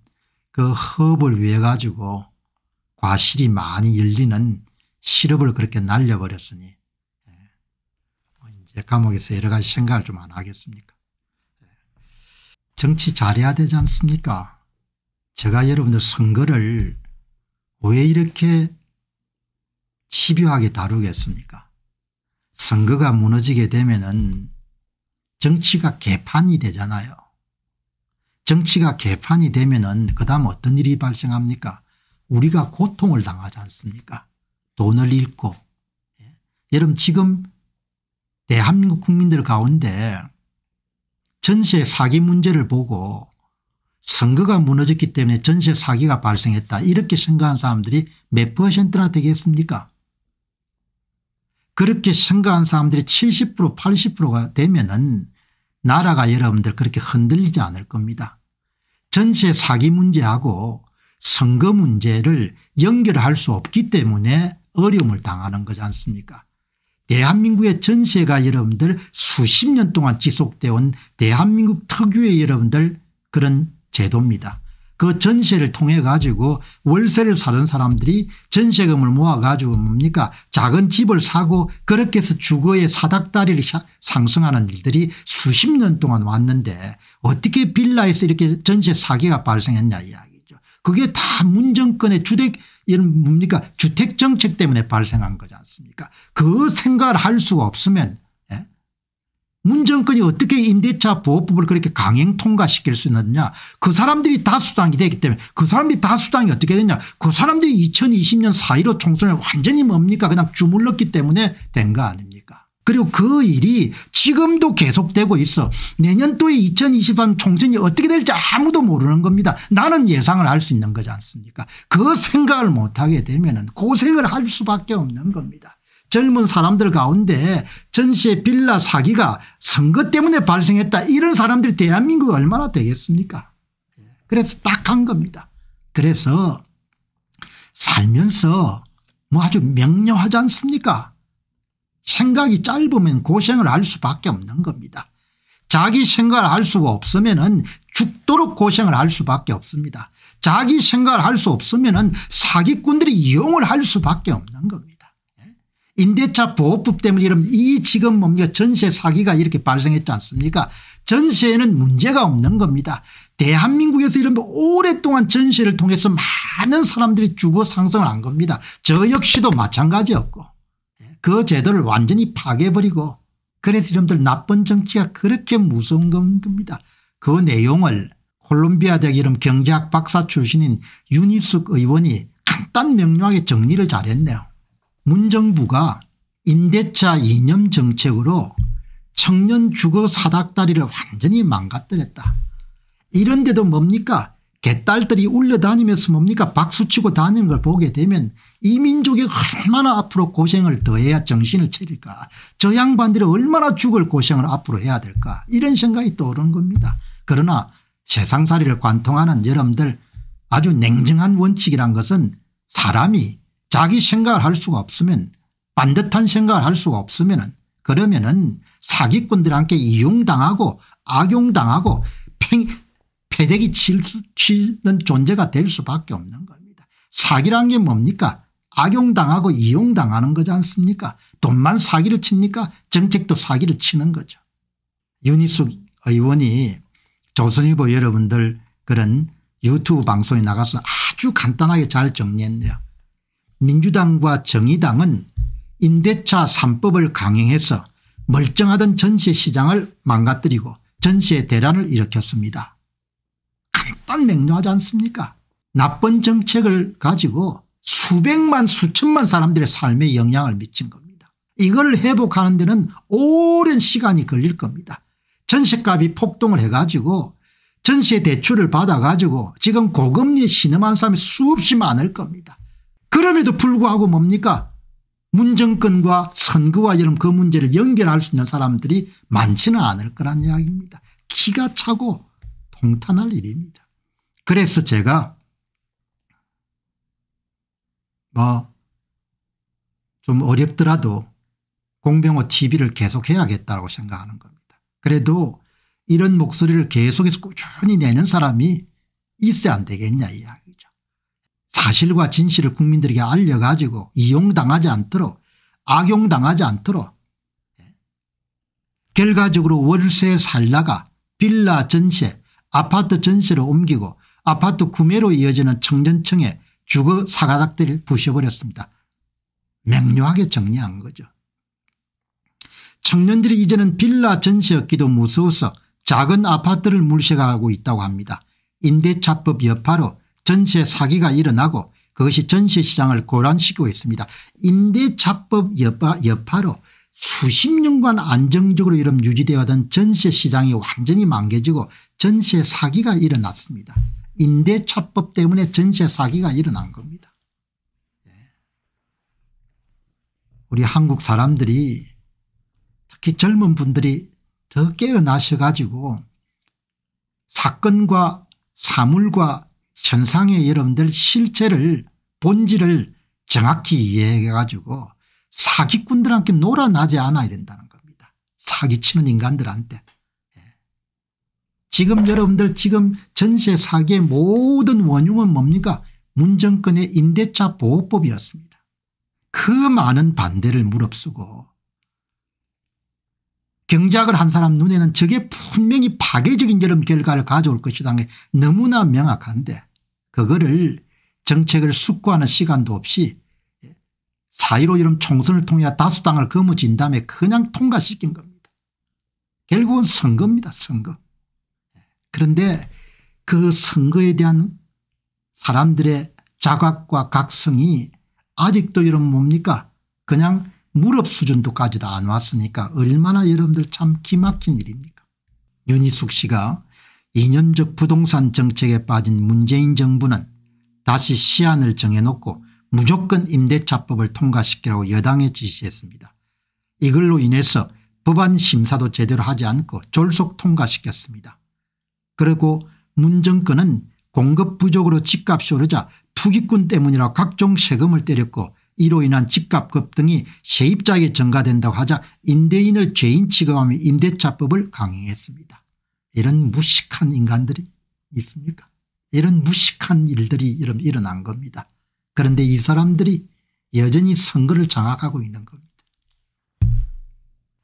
그 허업을 위해 가지고 과실이 많이 열리는 시럽을 그렇게 날려버렸으니 예. 뭐 이제 감옥에서 여러 가지 생각을 좀 안 하겠습니까 예. 정치 잘해야 되지 않습니까 제가 여러분들 선거를 왜 이렇게 집요하게 다루겠습니까 선거가 무너지게 되면 은 정치가 개판이 되잖아요. 정치가 개판이 되면 은그 다음 어떤 일이 발생합니까 우리가 고통을 당하지 않습니까 돈을 잃고 예. 여러분 지금 대한민국 국민들 가운데 전세 사기 문제를 보고 선거가 무너졌기 때문에 전세 사기가 발생했다 이렇게 생각하는 사람들이 몇 퍼센트나 되겠습니까 그렇게 생각한 사람들이 70% 80%가 되면은 나라가 여러분들 그렇게 흔들리지 않을 겁니다. 전세 사기 문제하고 선거 문제를 연결할 수 없기 때문에 어려움을 당하는 거지 않습니까 대한민국의 전세가 여러분들 수십 년 동안 지속되어 온 대한민국 특유의 여러분들 그런 제도입니다. 그 전세를 통해 가지고 월세를 사는 사람들이 전세금을 모아 가지고 뭡니까 작은 집을 사고 그렇게 해서 주거의 사닥다리를 상승하는 일들이 수십 년 동안 왔는데 어떻게 빌라에서 이렇게 전세 사기가 발생했냐 이야기죠. 그게 다 문정권의 주택 이런 뭡니까 주택 정책 때문에 발생한 거지 않습니까 그 생각을 할 수가 없으면 문정권이 어떻게 임대차 보호법을 그렇게 강행 통과시킬 수 있느냐 그 사람들이 다수당이 되기 때문에 그 사람들이 다수당이 어떻게 됐냐그 사람들이 2020년 4.15 총선을 완전히 뭡니까 그냥 주물렀기 때문에 된 거 아닙니까 그리고 그 일이 지금도 계속되고 있어 내년도에 2023 총선이 어떻게 될지 아무도 모르는 겁니다 나는 예상을 할 수 있는 거지 않습니까 그 생각을 못하게 되면 고생을 할 수밖에 없는 겁니다 젊은 사람들 가운데 전세 시 빌라 사기가 선거 때문에 발생했다 이런 사람들이 대한민국 얼마나 되겠습니까 예, 그래서 딱 한 겁니다. 그래서 살면서 뭐 아주 명료하지 않습니까 생각이 짧으면 고생을 할 수밖에 없는 겁니다. 자기 생각을 할 수가 없으면 은 죽도록 고생을 할 수밖에 없습니다. 자기 생각을 할 수 없으면 은 사기꾼들이 이용을 할 수밖에 없는 겁니다. 임대차 보호법 때문에 이러이 지금 뭡니까 전세 사기가 이렇게 발생했지 않습니까 전세에는 문제가 없는 겁니다. 대한민국에서 이런 오랫동안 전세를 통해서 많은 사람들이 주거 상승을 한 겁니다. 저 역시도 마찬가지였고 예, 그 제도를 완전히 파괴해버리고 그래서 이름들 나쁜 정치가 그렇게 무서운 겁니다. 그 내용을 콜롬비아 대학 이름 경제학 박사 출신인 윤희숙 의원이 간단 명료하게 정리를 잘했네요. 문정부가 임대차 이념 정책으로 청년 주거 사닥다리를 완전히 망가뜨렸다. 이런데도 뭡니까 개딸들이 울려다니면서 뭡니까 박수치고 다니는 걸 보게 되면 이 민족이 얼마나 앞으로 고생을 더해야 정신을 차릴까 저 양반들이 얼마나 죽을 고생을 앞으로 해야 될까 이런 생각이 떠오르는 겁니다. 그러나 세상살이를 관통하는 여러분들 아주 냉정한 원칙이란 것은 사람이 자기 생각을 할 수가 없으면 반듯한 생각을 할 수가 없으면 그러면은 사기꾼들한테 이용당하고 악용당하고 팽, 패대기 치는 존재가 될 수밖에 없는 겁니다. 사기란 게 뭡니까 악용당하고 이용당하는 거지 않습니까 돈만 사기를 칩니까 정책도 사기를 치는 거죠. 윤희숙 의원이 조선일보 여러분들 그런 유튜브 방송에 나가서 아주 간단하게 잘 정리했네요. 민주당과 정의당은 임대차 3법을 강행해서 멀쩡하던 전세시장을 망가뜨리고 전세 대란을 일으켰습니다. 간단 맹료하지 않습니까 나쁜 정책을 가지고 수백만 수천만 사람들의 삶에 영향을 미친 겁니다. 이걸 회복하는 데는 오랜 시간이 걸릴 겁니다. 전세값이 폭동을 해가지고 전세 대출을 받아가지고 지금 고금리에 신음한 사람이 수없이 많을 겁니다. 그럼에도 불구하고 뭡니까 문정권과 선거와 이런 그 문제를 연결할 수 있는 사람들이 많지는 않을 거란 이야기입니다. 기가 차고 동탄할 일입니다. 그래서 제가 뭐 좀 어렵더라도 공병호 TV를 계속해야겠다고 생각하는 겁니다. 그래도 이런 목소리를 계속해서 꾸준히 내는 사람이 있어야 안 되겠냐 이야기. 사실과 진실을 국민들에게 알려가지고 이용당하지 않도록 악용당하지 않도록 예. 결과적으로 월세 살다가 빌라 전세 아파트 전세로 옮기고 아파트 구매로 이어지는 청년층에 주거 사가닥들을 부셔버렸습니다. 명료하게 정리한 거죠. 청년들이 이제는 빌라 전세였기도 무서워서 작은 아파트를 물색하고 있다고 합니다. 임대차법 여파로 전세 사기가 일어나고 그것이 전세시장을 고란시키고 있습니다. 임대차법 여파, 여파로 수십 년간 안정적으로 이런 유지되어던 전세시장이 완전히 망개지고 전세 사기가 일어났습니다. 임대차법 때문에 전세 사기가 일어난 겁니다. 예. 우리 한국 사람들이 특히 젊은 분들이 더 깨어나셔 가지고 사건과 사물과 현상의 여러분들 실체를 본질을 정확히 이해해 가지고 사기꾼들한테 놀아나지 않아야 된다는 겁니다. 사기치는 인간들한테. 예. 지금 여러분들 지금 전세 사기의 모든 원흉은 뭡니까 문정권의 임대차 보호법이었습니다. 그 많은 반대를 무릅쓰고 경작을 한 사람 눈에는 저게 분명히 파괴적인 여름 결과를 가져올 것이라는 게 너무나 명확한데 그거를 정책을 숙고하는 시간도 없이 4.15 이름 총선을 통해 다수당을 거머쥔 다음에 그냥 통과시킨 겁니다. 결국은 선거입니다. 선거. 그런데 그 선거에 대한 사람들의 자각과 각성이 아직도 이런 뭡니까 그냥 무릎 수준도까지도 안 왔으니까 얼마나 여러분들 참 기막힌 일입니까 윤희숙 씨가 이념적 부동산 정책에 빠진 문재인 정부는 다시 시안을 정해놓고 무조건 임대차법을 통과시키라고 여당에 지시했습니다. 이걸로 인해서 법안 심사도 제대로 하지 않고 졸속 통과시켰습니다. 그리고 문정권은 공급 부족으로 집값이 오르자 투기꾼 때문이라 각종 세금을 때렸고 이로 인한 집값 급등이 세입자에게 증가된다고 하자 임대인을 죄인 취급하며 임대차법을 강행했습니다. 이런 무식한 인간들이 있습니까? 이런 무식한 일들이 일어난 겁니다. 그런데 이 사람들이 여전히 선거를 장악하고 있는 겁니다.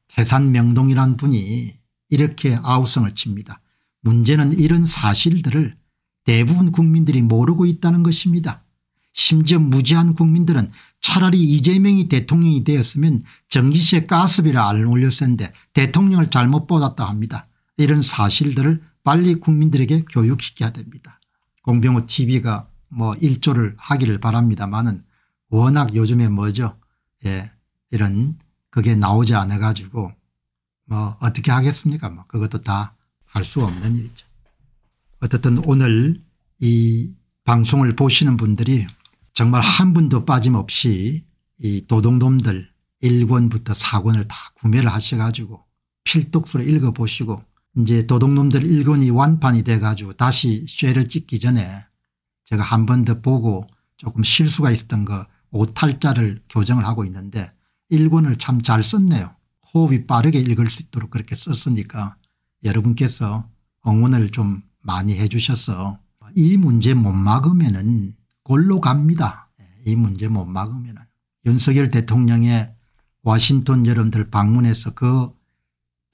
태산 명동이란 분이 이렇게 아우성을 칩니다. 문제는 이런 사실들을 대부분 국민들이 모르고 있다는 것입니다. 심지어 무지한 국민들은 차라리 이재명이 대통령이 되었으면 전기세 가스비를 안 올렸을 텐데 대통령을 잘못 뽑았다 합니다. 이런 사실들을 빨리 국민들에게 교육시켜야 됩니다. 공병호 tv가 뭐 일조를 하기를 바랍니다만은 워낙 요즘에 뭐죠 예 이런 그게 나오지 않아 가지고 뭐 어떻게 하겠습니까 뭐 그것도 다 할 수 없는 일이죠. 어쨌든 오늘 이 방송을 보시는 분들이 정말 한 분도 빠짐없이 이 도둑놈들 1권부터 4권을 다 구매를 하셔 가지고 필독수로 읽어보시고 이제 도둑놈들 일권이 완판이 돼가지고 다시 쇠를 찍기 전에 제가 한 번 더 보고 조금 실수가 있었던 거 오탈자를 교정을 하고 있는데 일권을 참 잘 썼네요. 호흡이 빠르게 읽을 수 있도록 그렇게 썼으니까 여러분께서 응원을 좀 많이 해주셔서 이 문제 못 막으면 은 골로 갑니다. 예, 이 문제 못 막으면 은 윤석열 대통령의 워싱턴 여러분들 방문해서 그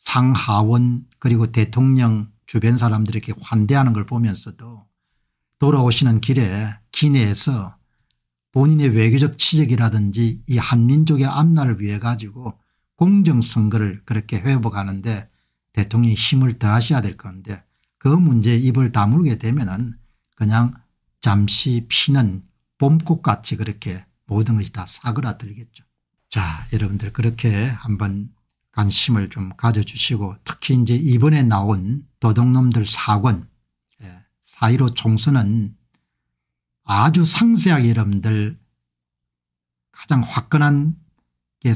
상하원 그리고 대통령 주변 사람들에게 환대하는 걸 보면서도 돌아오시는 길에 기내에서 본인의 외교적 치적이라든지 이 한민족의 앞날을 위해 가지고 공정선거를 그렇게 회복하는데 대통령이 힘을 더하셔야될 건데 그 문제에 입을 다물게 되면 은 그냥 잠시 피는 봄꽃같이 그렇게 모든 것이 다 사그라들겠죠. 자 여러분들 그렇게 한번 관심을 좀 가져주시고 특히 이제 이번에 나온 도둑놈들 사권 4 1 5 총선은 아주 상세하게 여러분들 가장 화끈하게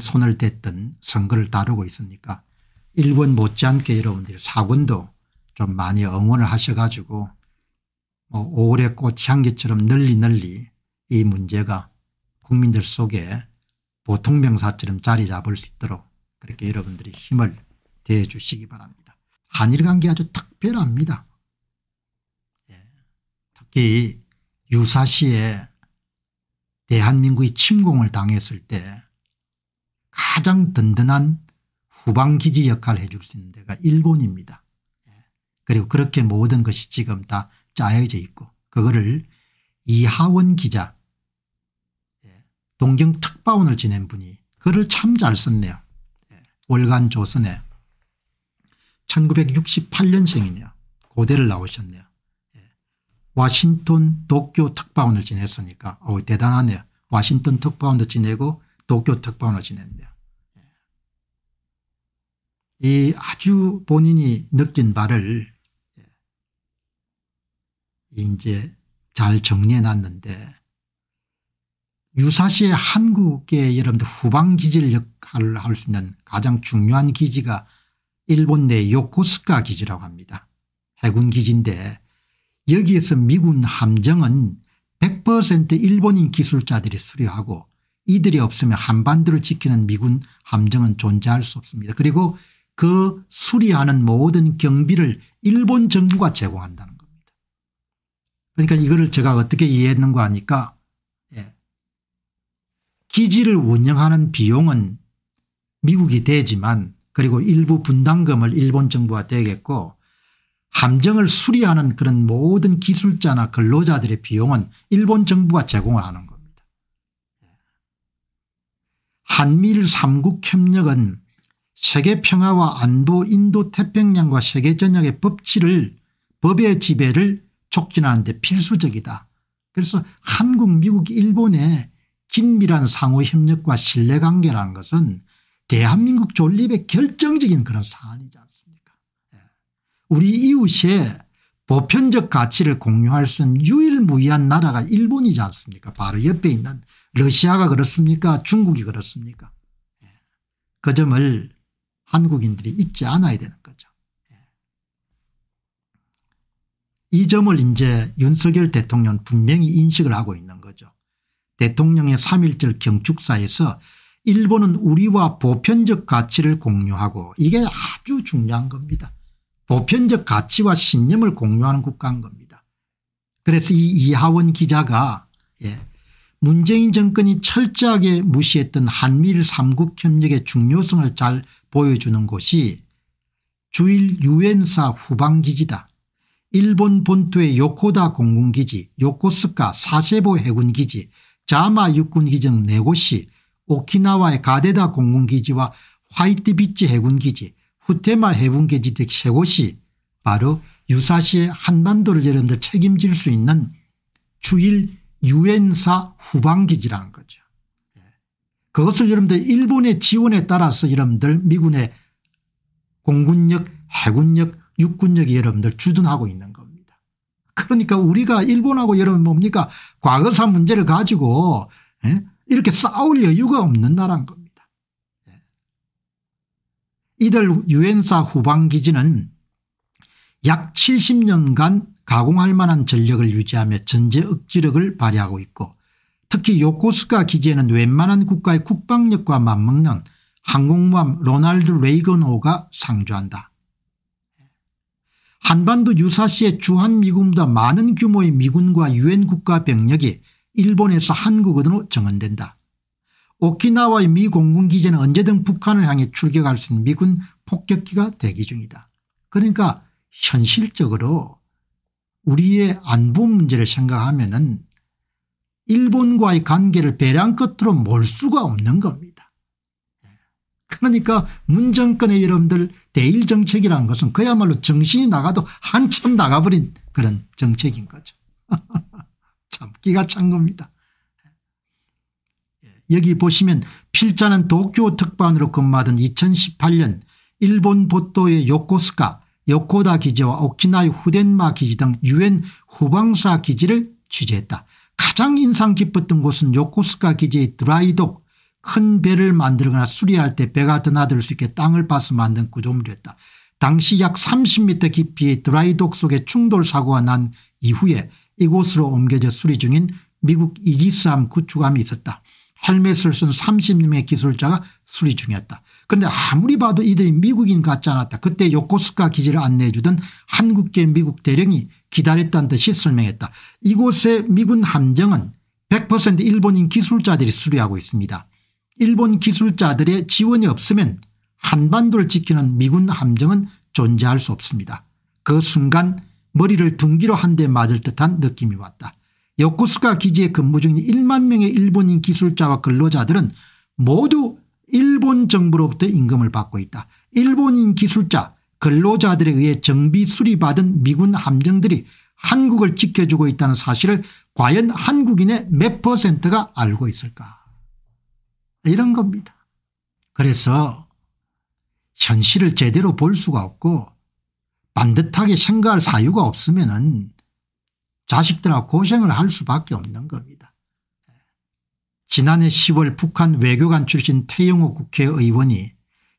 손을 댔던 선거를 다루고 있으니까 일본 못지않게 여러분들 사권도 좀 많이 응원을 하셔가지고 뭐 5월의 꽃 향기처럼 널리 널리 이 문제가 국민들 속에 보통 병사처럼 자리 잡을 수 있도록 그렇게 여러분들이 힘을 대주시기 바랍니다. 한일 관계 아주 특별합니다. 예. 특히 유사시에 대한민국이 침공을 당했을 때 가장 든든한 후방기지 역할을 해 줄 수 있는 데가 일본입니다. 예. 그리고 그렇게 모든 것이 지금 다 짜여져 있고 그거를 이하원 기자 예. 동경특파원을 지낸 분이 글을 참 잘 썼네요. 월간 조선에 1968년생이네요. 고대를 나오셨네요. 예. 와싱턴 도쿄 특파원을 지냈으니까 어 대단하네요. 와싱턴 특파원도 지내고 도쿄 특파원을 지냈네요. 예. 이 아주 본인이 느낀 바를 예. 이제 잘 정리해 놨는데 유사시에 한국의 여러분들 후방기지를 역할을 할 수 있는 가장 중요한 기지가 일본 내 요코스카 기지라고 합니다. 해군 기지인데 여기에서 미군 함정은 100% 일본인 기술자들이 수리하고 이들이 없으면 한반도를 지키는 미군 함정은 존재할 수 없습니다. 그리고 그 수리하는 모든 경비를 일본 정부가 제공한다는 겁니다. 그러니까 이거를 제가 어떻게 이해했는가 하니까 기지를 운영하는 비용은 미국이 되지만 그리고 일부 분담금을 일본 정부가 되겠고 함정을 수리하는 그런 모든 기술자나 근로자들의 비용은 일본 정부가 제공을 하는 겁니다. 한미일 3국 협력은 세계 평화와 안보 인도 태평양과 세계 전역의 법치를 법의 지배를 촉진하는 데 필수적이다. 그래서 한국 미국 일본의 긴밀한 상호협력과 신뢰관계라는 것은 대한민국 존립의 결정적인 그런 사안이지 않습니까 예. 우리 이웃의 보편적 가치를 공유할 수 있는 유일무이한 나라가 일본이지 않습니까 바로 옆에 있는 러시아가 그렇습니까 중국이 그렇습니까 예. 그 점을 한국인들이 잊지 않아야 되는 거죠 예. 이 점을 이제 윤석열 대통령 분명히 인식을 하고 있는 대통령의 3.1절 경축사에서 일본은 우리와 보편적 가치를 공유하고 이게 아주 중요한 겁니다. 보편적 가치와 신념을 공유하는 국가인 겁니다. 그래서 이 이하원 기자가 예, 문재인 정권이 철저하게 무시했던 한미일 3국 협력의 중요성을 잘 보여주는 곳이 주일 유엔사 후방기지다. 일본 본토의 요코다 공군기지 요코스카 사세보 해군기지 자마 육군 기정 4곳이 오키나와의 가데다 공군기지와 화이트비치 해군기지 후테마 해군기지 등 3곳이 바로 유사시의 한반도를 여러분들 책임질 수 있는 주일 유엔사 후방기지라는 거죠. 예. 그것을 여러분들 일본의 지원에 따라서 여러분들 미군의 공군력 해군력 육군력이 여러분들 주둔하고 있는 거 그러니까 우리가 일본하고 여러분 뭡니까 과거사 문제를 가지고 예? 이렇게 싸울 여유가 없는 나라인 겁니다. 예. 이들 유엔사 후방기지는 약 70년간 가공할 만한 전력을 유지하며 전제 억지력을 발휘하고 있고 특히 요코스카 기지에는 웬만한 국가의 국방력과 맞먹는 항공모함 로널드 레이건호가 상주한다. 한반도 유사시에 주한미군보다 많은 규모의 미군과 유엔 국가 병력이 일본에서 한국으로 정원된다. 오키나와의 미 공군기지는 언제든 북한을 향해 출격할 수 있는 미군 폭격기가 대기 중이다. 그러니까 현실적으로 우리의 안보 문제를 생각하면 은 일본과의 관계를 배량끝으로 몰 수가 없는 겁니다. 그러니까 문정권의 여러분들 대일정책이라는 것은 그야말로 정신이 나가도 한참 나가버린 그런 정책인 거죠. 참 기가 찬 겁니다. 예, 여기 보시면 필자는 도쿄 특반으로 근무하던 2018년 일본 보도의 요코스카 요코다 기지와 오키나이 후덴마 기지 등 유엔 후방사 기지를 취재했다. 가장 인상 깊었던 곳은 요코스카 기지의 드라이독 큰 배를 만들거나 수리할 때 배가 드나들 수 있게 땅을 파서 만든 구조물이었다. 당시 약 30m 깊이의 드라이독 속에 충돌 사고가 난 이후에 이곳으로 옮겨져 수리 중인 미국 이지스함 구축함이 있었다. 헬멧을 쓴 30명의 기술자가 수리 중이었다. 그런데 아무리 봐도 이들이 미국인 같지 않았다. 그때 요코스카 기지를 안내해 주던 한국계 미국 대령이 기다렸다는 듯이 설명했다. 이곳의 미군 함정은 100% 일본인 기술자들이 수리하고 있습니다. 일본 기술자들의 지원이 없으면 한반도를 지키는 미군 함정은 존재할 수 없습니다. 그 순간 머리를 둥기로 한 대 맞을 듯한 느낌이 왔다. 요코스카 기지에 근무 중인 1만 명의 일본인 기술자와 근로자들은 모두 일본 정부로부터 임금을 받고 있다. 일본인 기술자 근로자들에 의해 정비 수리받은 미군 함정들이 한국을 지켜주고 있다는 사실을 과연 한국인의 몇 퍼센트가 알고 있을까 이런 겁니다. 그래서 현실을 제대로 볼 수가 없고 반듯하게 생각할 사유가 없으면 자식들하고 고생을 할 수밖에 없는 겁니다. 지난해 10월 북한 외교관 출신 태영호 국회의원이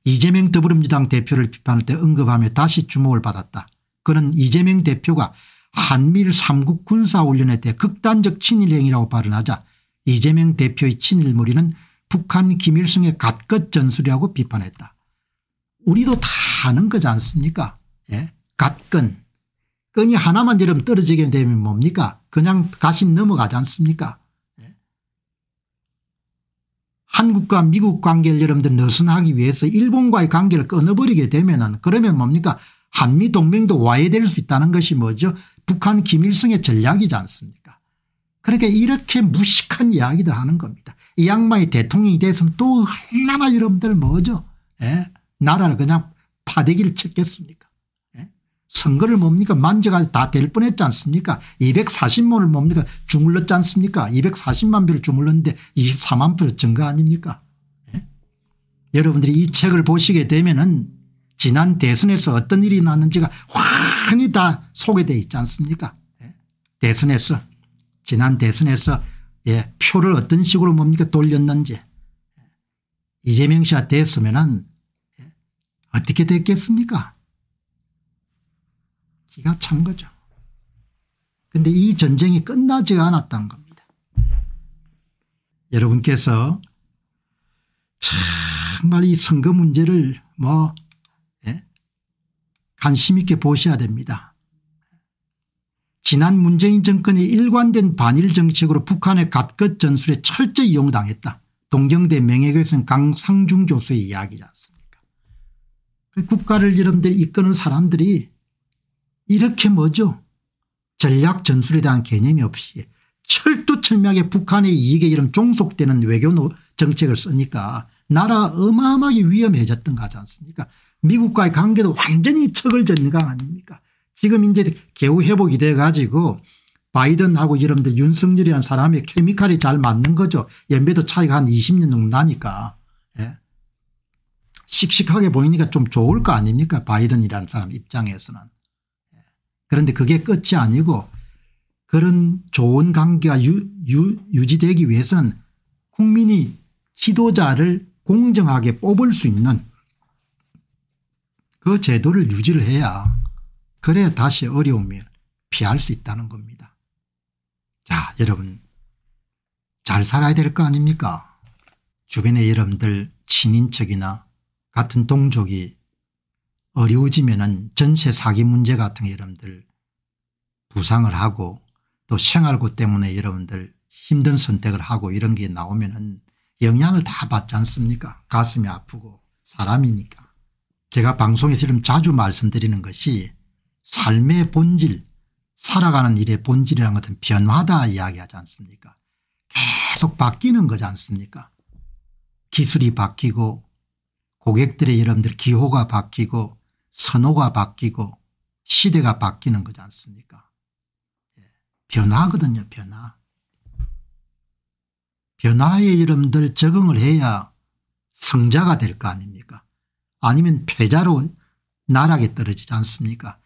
이재명 더불어민주당 대표를 비판할 때 언급하며 다시 주목을 받았다. 그는 이재명 대표가 한미일 3국 군사훈련에 대해 극단적 친일 행위라고 발언하자 이재명 대표의 친일무리는 북한 김일성의 갓것 전술이라고 비판했다. 우리도 다 아는 거지 않습니까 예? 갓건. 끈이 하나만 이름 떨어지게 되면 뭡니까 그냥 가신 넘어가지 않습니까 예? 한국과 미국 관계를 여러분들 느슨하기 위해서 일본과의 관계를 끊어버리게 되면 은 그러면 뭡니까 한미동맹도 와해될 수 있다는 것이 뭐죠 북한 김일성의 전략이지 않습니까 그러니까 이렇게 무식한 이야기들 하는 겁니다. 이 양반이 대통령이 돼서는 또 얼마나 여러분들 뭐죠? 예? 나라를 그냥 파대기를 쳤겠습니까? 예? 선거를 뭡니까? 만져가지고 다될 뻔했지 않습니까? 240만을 뭡니까? 주물렀지 않습니까? 240만 표를 주물렀는데 24만 표 증가 아닙니까? 예? 여러분들이 이 책을 보시게 되면은 지난 대선에서 어떤 일이 났는지가 환히 다 소개되어 있지 않습니까? 예? 대선에서 지난 대선에서 예, 표를 어떤 식으로 뭡니까 돌렸는지 예. 이재명 씨가 됐으면은 예, 어떻게 됐겠습니까? 기가 찬 거죠. 근데 이 전쟁이 끝나지가 않았다는 겁니다. 여러분께서 정말 이 선거 문제를 뭐 예? 관심 있게 보셔야 됩니다. 지난 문재인 정권의 일관된 반일 정책으로 북한의 갓끝 전술에 철저히 용당했다. 동경대 명예교수는 강상중 교수의 이야기지 않습니까 그 국가를 이름데 이끄는 사람들이 이렇게 뭐죠 전략 전술에 대한 개념이 없이 철두철미하게 북한의 이익에 이름 종속되는 외교 정책을 쓰니까 나라 어마어마하게 위험해졌던 거 하지 않습니까 미국과의 관계도 완전히 척을 전는 아닙니까 지금 이제 개우 회복이 돼가지고 바이든하고 이런들 윤석열이라는 사람이 케미칼이 잘 맞는 거죠. 연배도 차이가 한 20년 정도 나니까. 예. 씩씩하게 보이니까 좀 좋을 거 아닙니까 바이든이라는 사람 입장에서는. 예. 그런데 그게 끝이 아니고 그런 좋은 관계가 유, 유, 유지되기 위해서는 국민이 지도자를 공정하게 뽑을 수 있는 그 제도를 유지를 해야 그래 다시 어려우면 피할 수 있다는 겁니다. 자 여러분 잘 살아야 될 거 아닙니까? 주변의 여러분들 친인척이나 같은 동족이 어려워지면 은 전세 사기 문제 같은 여러분들 부상을 하고 또 생활고 때문에 여러분들 힘든 선택을 하고 이런 게 나오면 은 영향을 다 받지 않습니까? 가슴이 아프고 사람이니까. 제가 방송에서 좀 자주 말씀드리는 것이 삶의 본질 살아가는 일의 본질이라는 것은 변화다 이야기하지 않습니까 계속 바뀌는 거지 않습니까 기술이 바뀌고 고객들의 여러분들 기호가 바뀌고 선호가 바뀌고 시대가 바뀌는 거지 않습니까 예, 변화거든요 변화 변화에 여러분들 적응을 해야 성자가 될 거 아닙니까 아니면 패자로 나락에 떨어지지 않습니까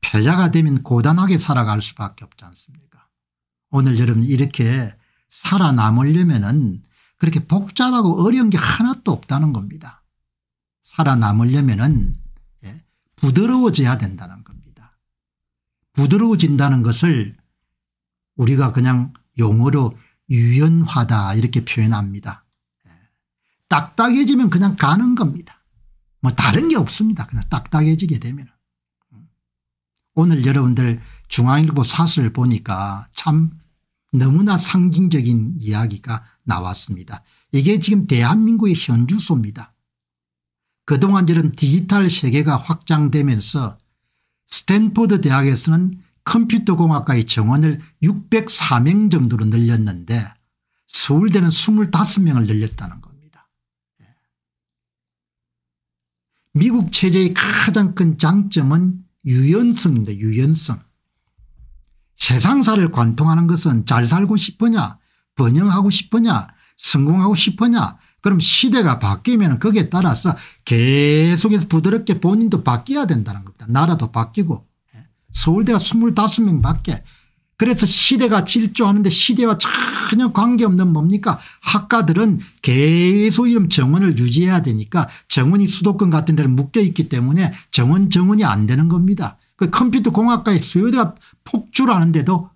패자가 되면 고단하게 살아갈 수밖에 없지 않습니까 오늘 여러분 이렇게 살아남으려면 은 그렇게 복잡하고 어려운 게 하나도 없다는 겁니다. 살아남으려면 은 예, 부드러워져야 된다는 겁니다. 부드러워진다는 것을 우리가 그냥 용어로 유연화다 이렇게 표현합니다. 예, 딱딱해지면 그냥 가는 겁니다. 뭐 다른 게 없습니다. 그냥 딱딱해지게 되면. 오늘 여러분들 중앙일보 사설을 보니까 참 너무나 상징적인 이야기가 나왔습니다. 이게 지금 대한민국의 현주소입니다. 그동안 저런 디지털 세계가 확장되면서 스탠퍼드 대학에서는 컴퓨터공학과의 정원을 604명 정도로 늘렸는데 서울대는 25명을 늘렸다는 겁니다. 예. 미국 체제의 가장 큰 장점은 유연성입니다. 유연성. 세상사를 관통하는 것은 잘 살고 싶으냐 번영하고 싶으냐 성공하고 싶으냐 그럼 시대가 바뀌면 거기에 따라서 계속해서 부드럽게 본인도 바뀌어야 된다는 겁니다. 나라도 바뀌고 예, 서울대가 25명 밖에 그래서 시대가 질주하는데 시대와 전혀 관계없는 뭡니까 학과들은 계속 이런 정원을 유지해야 되니까 정원이 수도권 같은 데를 묶여있기 때문에 정원 정원이 안 되는 겁니다. 그 컴퓨터 공학과의 수요대가 폭주를 는데도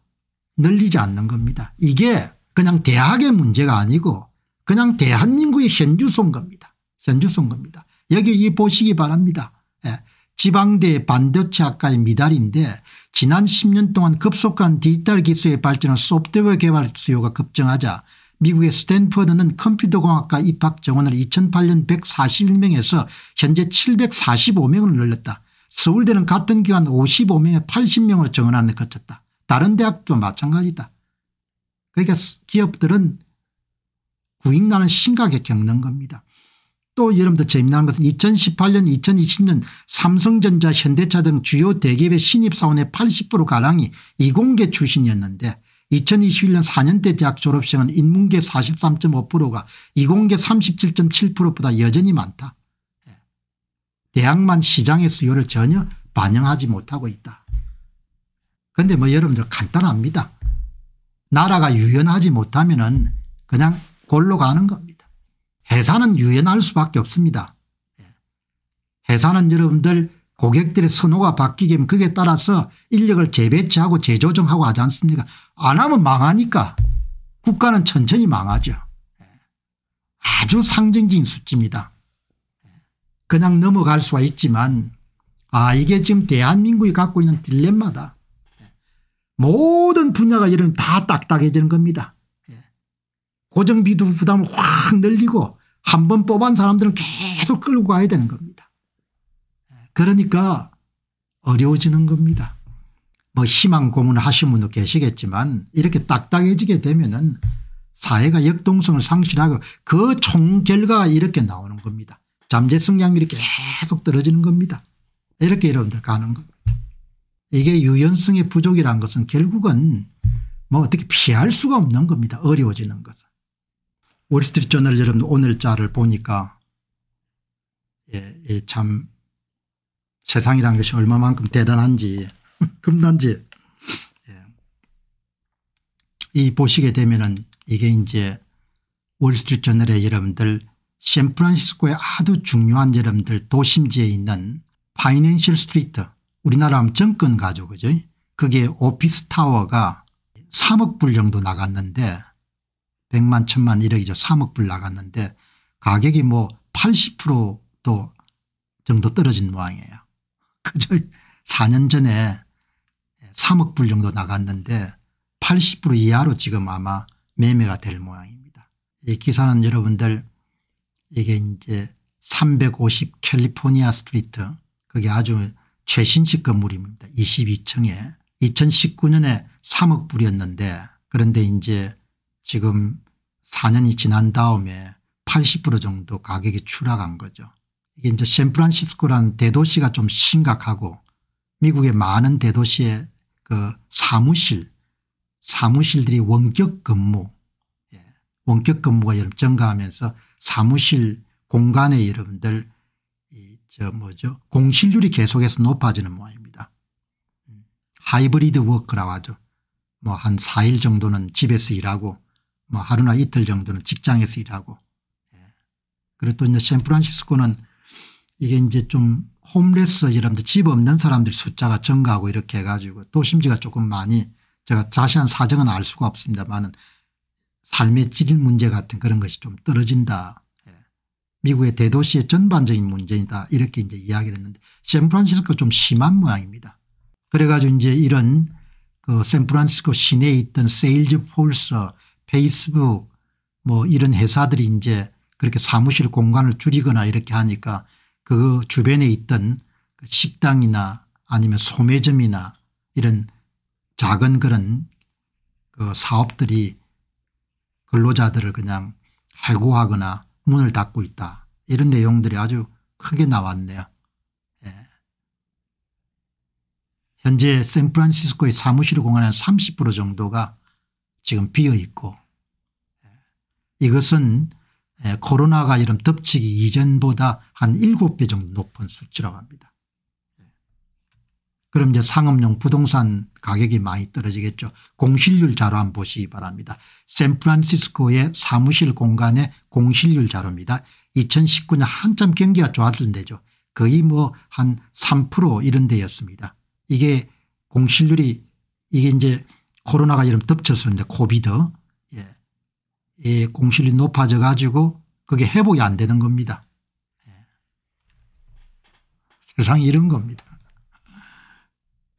늘리지 않는 겁니다. 이게 그냥 대학의 문제가 아니고 그냥 대한민국의 현주소인 겁니다. 현주소인 겁니다. 여기 보시기 바랍니다. 예. 지방대 반도체 학과의 미달인데 지난 10년 동안 급속한 디지털 기술의 발전은 소프트웨어 개발 수요가 급증하자 미국의 스탠퍼드는 컴퓨터 공학과 입학 정원을 2008년 141명에서 현재 7 4 5명으로 늘렸다. 서울대는 같은 기간 55명에 80명으로 정원안을 거쳤다. 다른 대학도 마찬가지다. 그러니까 기업들은 구익난을 심각하게 겪는 겁니다. 또 여러분들 재미난 것은 2018년 2020년 삼성전자 현대차 등 주요 대기업의 신입사원의 80%가량이 이공계 출신이었는데 2021년 4년대 대학 졸업생은 인문계 43.5%가 이공계 37.7%보다 여전히 많다. 예. 대학만 시장의 수요를 전혀 반영하지 못하고 있다. 그런데 뭐 여러분들 간단합니다. 나라가 유연하지 못하면 그냥 골로 가는 겁니다. 회사는 유연할 수밖에 없습니다. 예. 해산은 여러분들 고객들의 선호가 바뀌게 그에 따라서 인력을 재배치하고 재조정하고 하지 않습니까 안 하면 망하니까 국가는 천천히 망하죠. 예. 아주 상징적인 수치입니다. 예. 그냥 넘어갈 수가 있지만 아 이게 지금 대한민국이 갖고 있는 딜레마다 모든 분야가 이런 다 딱딱해지는 겁니다. 고정비도 부담을 확 늘리고 한 번 뽑은 사람들은 계속 끌고 가야 되는 겁니다. 그러니까 어려워지는 겁니다. 뭐 희망 고문을 하신 분도 계시겠지만 이렇게 딱딱해지게 되면은 사회가 역동성을 상실하고 그 총결과가 이렇게 나오는 겁니다. 잠재성장률이 계속 떨어지는 겁니다. 이렇게 여러분들 가는 겁니다. 이게 유연성의 부족이란 것은 결국은 뭐 어떻게 피할 수가 없는 겁니다. 어려워지는 것은. 월스트리트저널 여러분 오늘자를 보니까 예, 예, 참세상이란 것이 얼마만큼 대단한지 겁난지 예. 이 보시게 되면은 이게 이제 월스트리트저널의 여러분들 샌프란시스코의 아주 중요한 여러분들 도심지에 있는 파이낸셜 스트리트 우리나라 면 정권 가죠 그죠 그게 오피스 타워가 3억 불 정도 나갔는데 100만 1 0 0 0만 1억이죠. 3억 불 나갔는데 가격이 뭐 80%도 정도 떨어진 모양이에요. 그저 4년 전에 3억 불 정도 나갔는데 80% 이하로 지금 아마 매매가 될 모양입니다. 이 기사는 여러분들 이게 이제 350 캘리포니아 스트리트 그게 아주 최신식 건물입니다. 22층에 2019년에 3억 불이었는데 그런데 이제 지금 4년이 지난 다음에 80% 정도 가격이 추락한 거죠. 이게 이제 샌프란시스코라 대도시가 좀 심각하고 미국의 많은 대도시의 그 사무실, 사무실들이 원격 근무, 예. 원격 근무가 여러 증가하면서 사무실 공간에 여러분들 저 뭐죠 공실률이 계속해서 높아지는 모양입니다. 음, 하이브리드 워크라고 하죠. 뭐 한 4일 정도는 집에서 일하고 뭐 하루나 이틀 정도는 직장에서 일하고 예. 그리고 또 이제 샌프란시스코는 이게 이제 좀 홈레스 이런분집 없는 사람들 숫자가 증가하고 이렇게 해가지고 도심지가 조금 많이 제가 자세한 사정은 알 수가 없습니다만은 삶의 질 문제 같은 그런 것이 좀 떨어진다. 예. 미국의 대도시의 전반적인 문제이다 이렇게 이제 이야기를 했는데 샌프란시스코 좀 심한 모양입니다. 그래가지고 이제 이런 그 샌프란시스코 시내에 있던 세일즈 폴스 페이스북 뭐 이런 회사들이 이제 그렇게 사무실 공간을 줄이거나 이렇게 하니까 그 주변에 있던 그 식당이나 아니면 소매점이나 이런 작은 그런 그 사업들이 근로자들을 그냥 해고하거나 문을 닫고 있다 이런 내용들이 아주 크게 나왔네요. 예. 현재 샌프란시스코의 사무실 공간의 30% 정도가 지금 비어 있고 이것은 코로나가 이런 덮치기 이전보다 한 7배 정도 높은 수치라고 합니다. 예. 그럼 이제 상업용 부동산 가격이 많이 떨어지겠죠. 공실률 자료 한번 보시기 바랍니다. 샌프란시스코의 사무실 공간의 공실률 자료입니다. 2019년 한참 경기가 좋았던 데죠. 거의 뭐 한 3% 이런 데였습니다. 이게 공실률이 이게 이제 코로나가 이름 덮쳤었는데 코비드 예, 공실이 높아져 가지고 그게 회복이 안 되는 겁니다. 예. 세상이 이런 겁니다.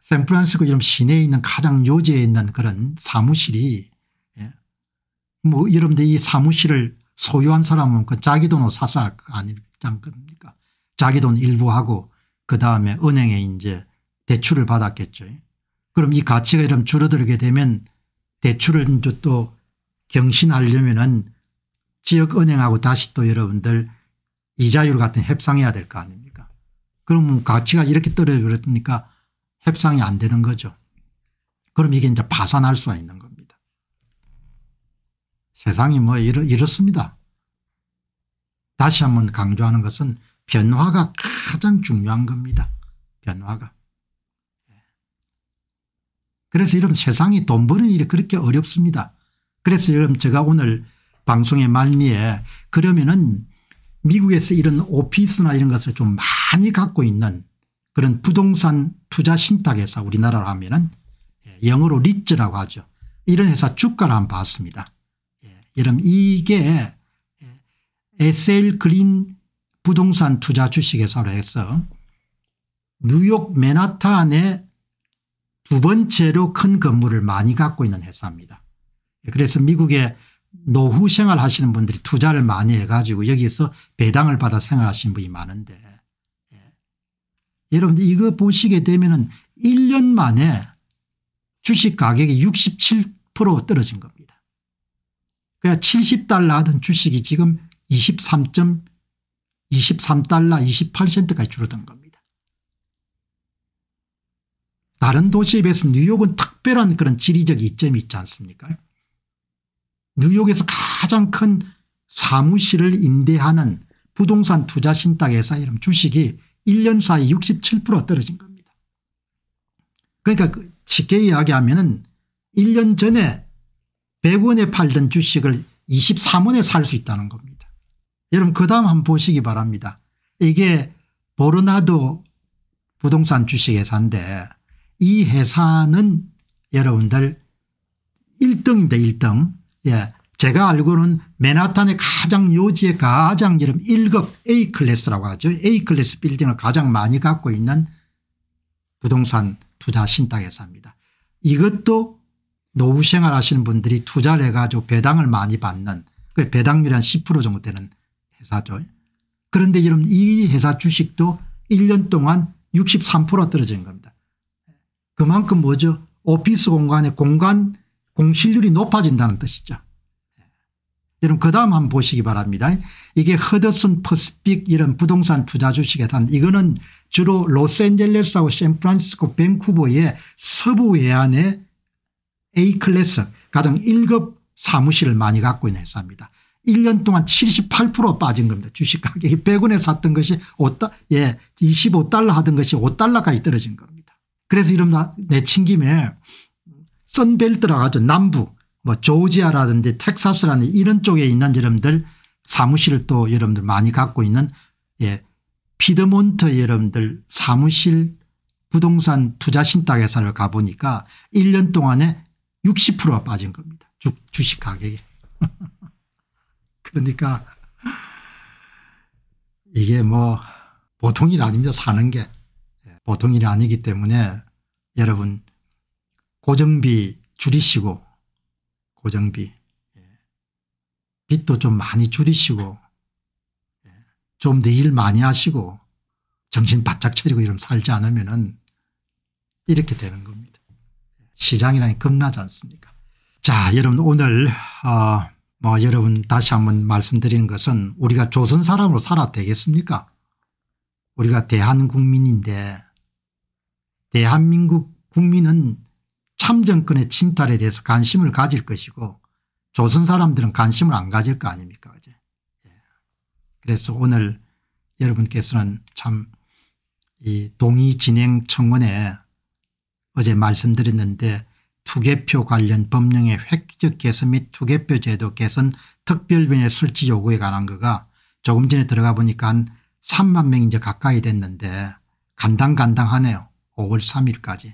샌프란시스코 이런 시내에 있는 가장 요지에 있는 그런 사무실이 예. 뭐 여러분들 이 사무실을 소유한 사람은 그 자기 돈으로 사서 할거아니겠습니까 자기 돈 일부 하고 그다음에 은행에 이제 대출을 받았겠죠. 그럼 이 가치가 이런 줄어들게 되면 대출을 이제 또 경신하려면은 지역은행하고 다시 또 여러분들 이자율 같은 협상해야 될 거 아닙니까 그럼 뭐 가치가 이렇게 떨어버렸으니까 협상이 안 되는 거죠. 그럼 이게 이제 파산할 수가 있는 겁니다. 세상이 뭐 이렇, 이렇습니다. 다시 한번 강조하는 것은 변화가 가장 중요한 겁니다. 변화가. 그래서 이런 세상이 돈 버는 일이 그렇게 어렵습니다. 그래서 여러분 제가 오늘 방송의 말미에 그러면은 미국에서 이런 오피스나 이런 것을 좀 많이 갖고 있는 그런 부동산 투자 신탁회사 우리나라로 하면은 예, 영어로 리츠라고 하죠. 이런 회사 주가를 한번 봤습니다. 예, 여러분 이게 SL 예, 그린 부동산 투자 주식회사로 해서 뉴욕 맨하탄의 두 번째로 큰 건물을 많이 갖고 있는 회사입니다. 예, 그래서 미국에 노후 생활 하시는 분들이 투자를 많이 해가지고 여기에서 배당을 받아 생활하시는 분이 많은데 예. 여러분들 이거 보시게 되면은 1년 만에 주식 가격이 67% 떨어진 겁니다. 그러니까 70달러 하던 주식이 지금 23. 23달러 2 8까지 줄어든 겁니다. 다른 도시에 비해서 뉴욕은 특별한 그런 지리적 이점이 있지 않습니까 뉴욕에서 가장 큰 사무실을 임대하는 부동산 투자 신탁회사 이름 주식이 1년 사이 67% 떨어진 겁니다. 그러니까 그 쉽게 이야기하면 1년 전에 100원에 팔던 주식을 23원에 살 수 있다는 겁니다. 여러분 그 다음 한번 보시기 바랍니다. 이게 보르나도 부동산 주식회사인데 이 회사는 여러분들 1등입니 1등. 예. 제가 알고는 맨하탄의 가장 요지의 가장 이름 1급 A 클래스라고 하죠. A 클래스 빌딩을 가장 많이 갖고 있는 부동산 투자 신탁회사입니다. 이것도 노후 생활 하시는 분들이 투자를 해가지고 배당을 많이 받는 그 배당률이 한 10% 정도 되는 회사죠. 그런데 여러분 이 회사 주식도 1년 동안 63% 떨어진 겁니다. 그만큼 뭐죠? 오피스 공간의 공간 공실률이 높아진다는 뜻이죠. 예. 여러분 그다음 한번 보시기 바랍니다. 이게 허더슨 퍼스픽 이런 부동산 투자 주식에 단 이거는 주로 로스앤젤레스하고 샌프란시스코 밴쿠버의 서부 외안의 A클래스 가장 1급 사무실을 많이 갖고 있는 회사입니다. 1년 동안 78% 빠진 겁니다. 주식 가격이 100원에 샀던 것이 5달 예, 25달러 하던 것이 5달러까지 떨어진 겁니다. 그래서 이런 내친 김에 선벨트라 아주 남부 뭐 조지아라든지 텍사스라는 이런 쪽에 있는 여러분들 사무실을 또 여러분들 많이 갖고 있는 예 피드몬트 여러분들 사무실 부동산 투자 신탁회사를 가보니까 1년 동안에 60%가 빠진 겁니다. 주, 주식 가격에. 그러니까 이게 뭐 보통 일 아닙니다. 사는 게. 예, 보통 일이 아니기 때문에 여러분 고정비 줄이시고 고정비 예. 빚도 좀 많이 줄이시고 예. 좀더 일 많이 하시고 정신 바짝 차리고 이러면 살지 않으면 은 이렇게 되는 겁니다. 시장이라니 겁나지 않습니까 자 여러분 오늘 어, 뭐 여러분 다시 한번 말씀드리는 것은 우리가 조선 사람으로 살아 되겠습니까 우리가 대한국민인데 대한민국 국민은 참정권의 침탈에 대해서 관심을 가질 것이고 조선 사람들은 관심을 안 가질 거 아닙니까 어제. 예. 그래서 오늘 여러분께서는 참 이 동의진행청원에 어제 말씀드렸는데 투개표 관련 법령의 획기적 개선 및 투개표 제도 개선 특별변의 설치 요구에 관한 거가 조금 전에 들어가 보니까 한 3만 명 이제 가까이 됐는데 간당간당하네요. 5월 3일까지.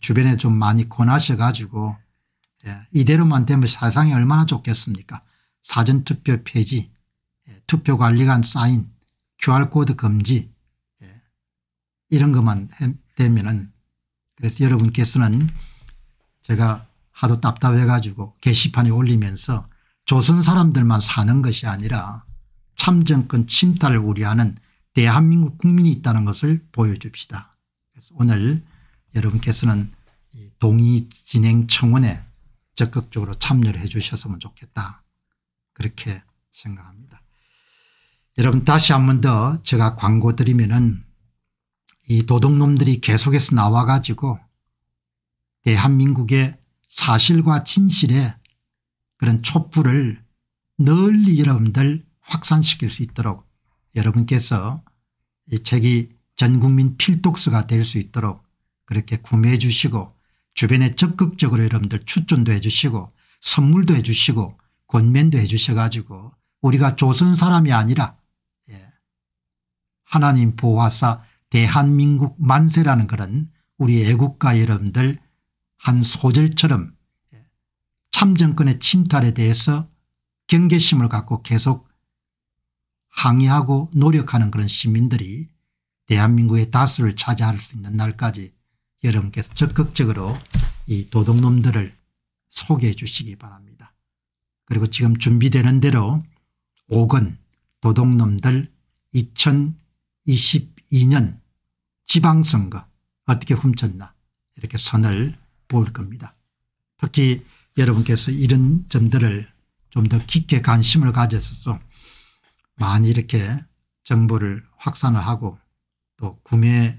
주변에 좀 많이 권하셔가지고 예, 이대로만 되면 세상이 얼마나 좋겠습니까 사전투표 폐지 예, 투표관리관 사인 QR코드 금지 예, 이런 것만 되면 은 그래서 여러분께서는 제가 하도 답답해가지고 게시판에 올리면서 조선 사람들만 사는 것이 아니라 참정권 침탈을 우려하는 대한민국 국민이 있다는 것을 보여줍시다. 그래서 오늘 여러분께서는 동의 진행 청원에 적극적으로 참여를 해 주셨으면 좋겠다 그렇게 생각합니다. 여러분 다시 한 번 더 제가 광고 드리면은 이 도둑놈들이 계속해서 나와 가지고 대한민국의 사실과 진실의 그런 촛불을 널리 여러분들 확산시킬 수 있도록 여러분께서 이 책이 전국민 필독서가 될 수 있도록 그렇게 구매해 주시고 주변에 적극적으로 여러분들 추천도 해 주시고 선물도 해 주시고 권면도 해 주셔가지고 우리가 조선 사람이 아니라 예. 하나님 보화사 대한민국 만세라는 그런 우리 애국가 여러분들 한 소절처럼 예. 참정권의 침탈에 대해서 경계심을 갖고 계속 항의하고 노력하는 그런 시민들이 대한민국의 다수를 차지할 수 있는 날까지 여러분께서 적극적으로 이 도둑놈들을 소개해 주시기 바랍니다. 그리고 지금 준비되는 대로 5건 도둑놈들 2022년 지방선거 어떻게 훔쳤나 이렇게 선을 보일 겁니다. 특히 여러분께서 이런 점들을 좀 더 깊게 관심을 가졌어서 많이 이렇게 정보를 확산을 하고 또 구매에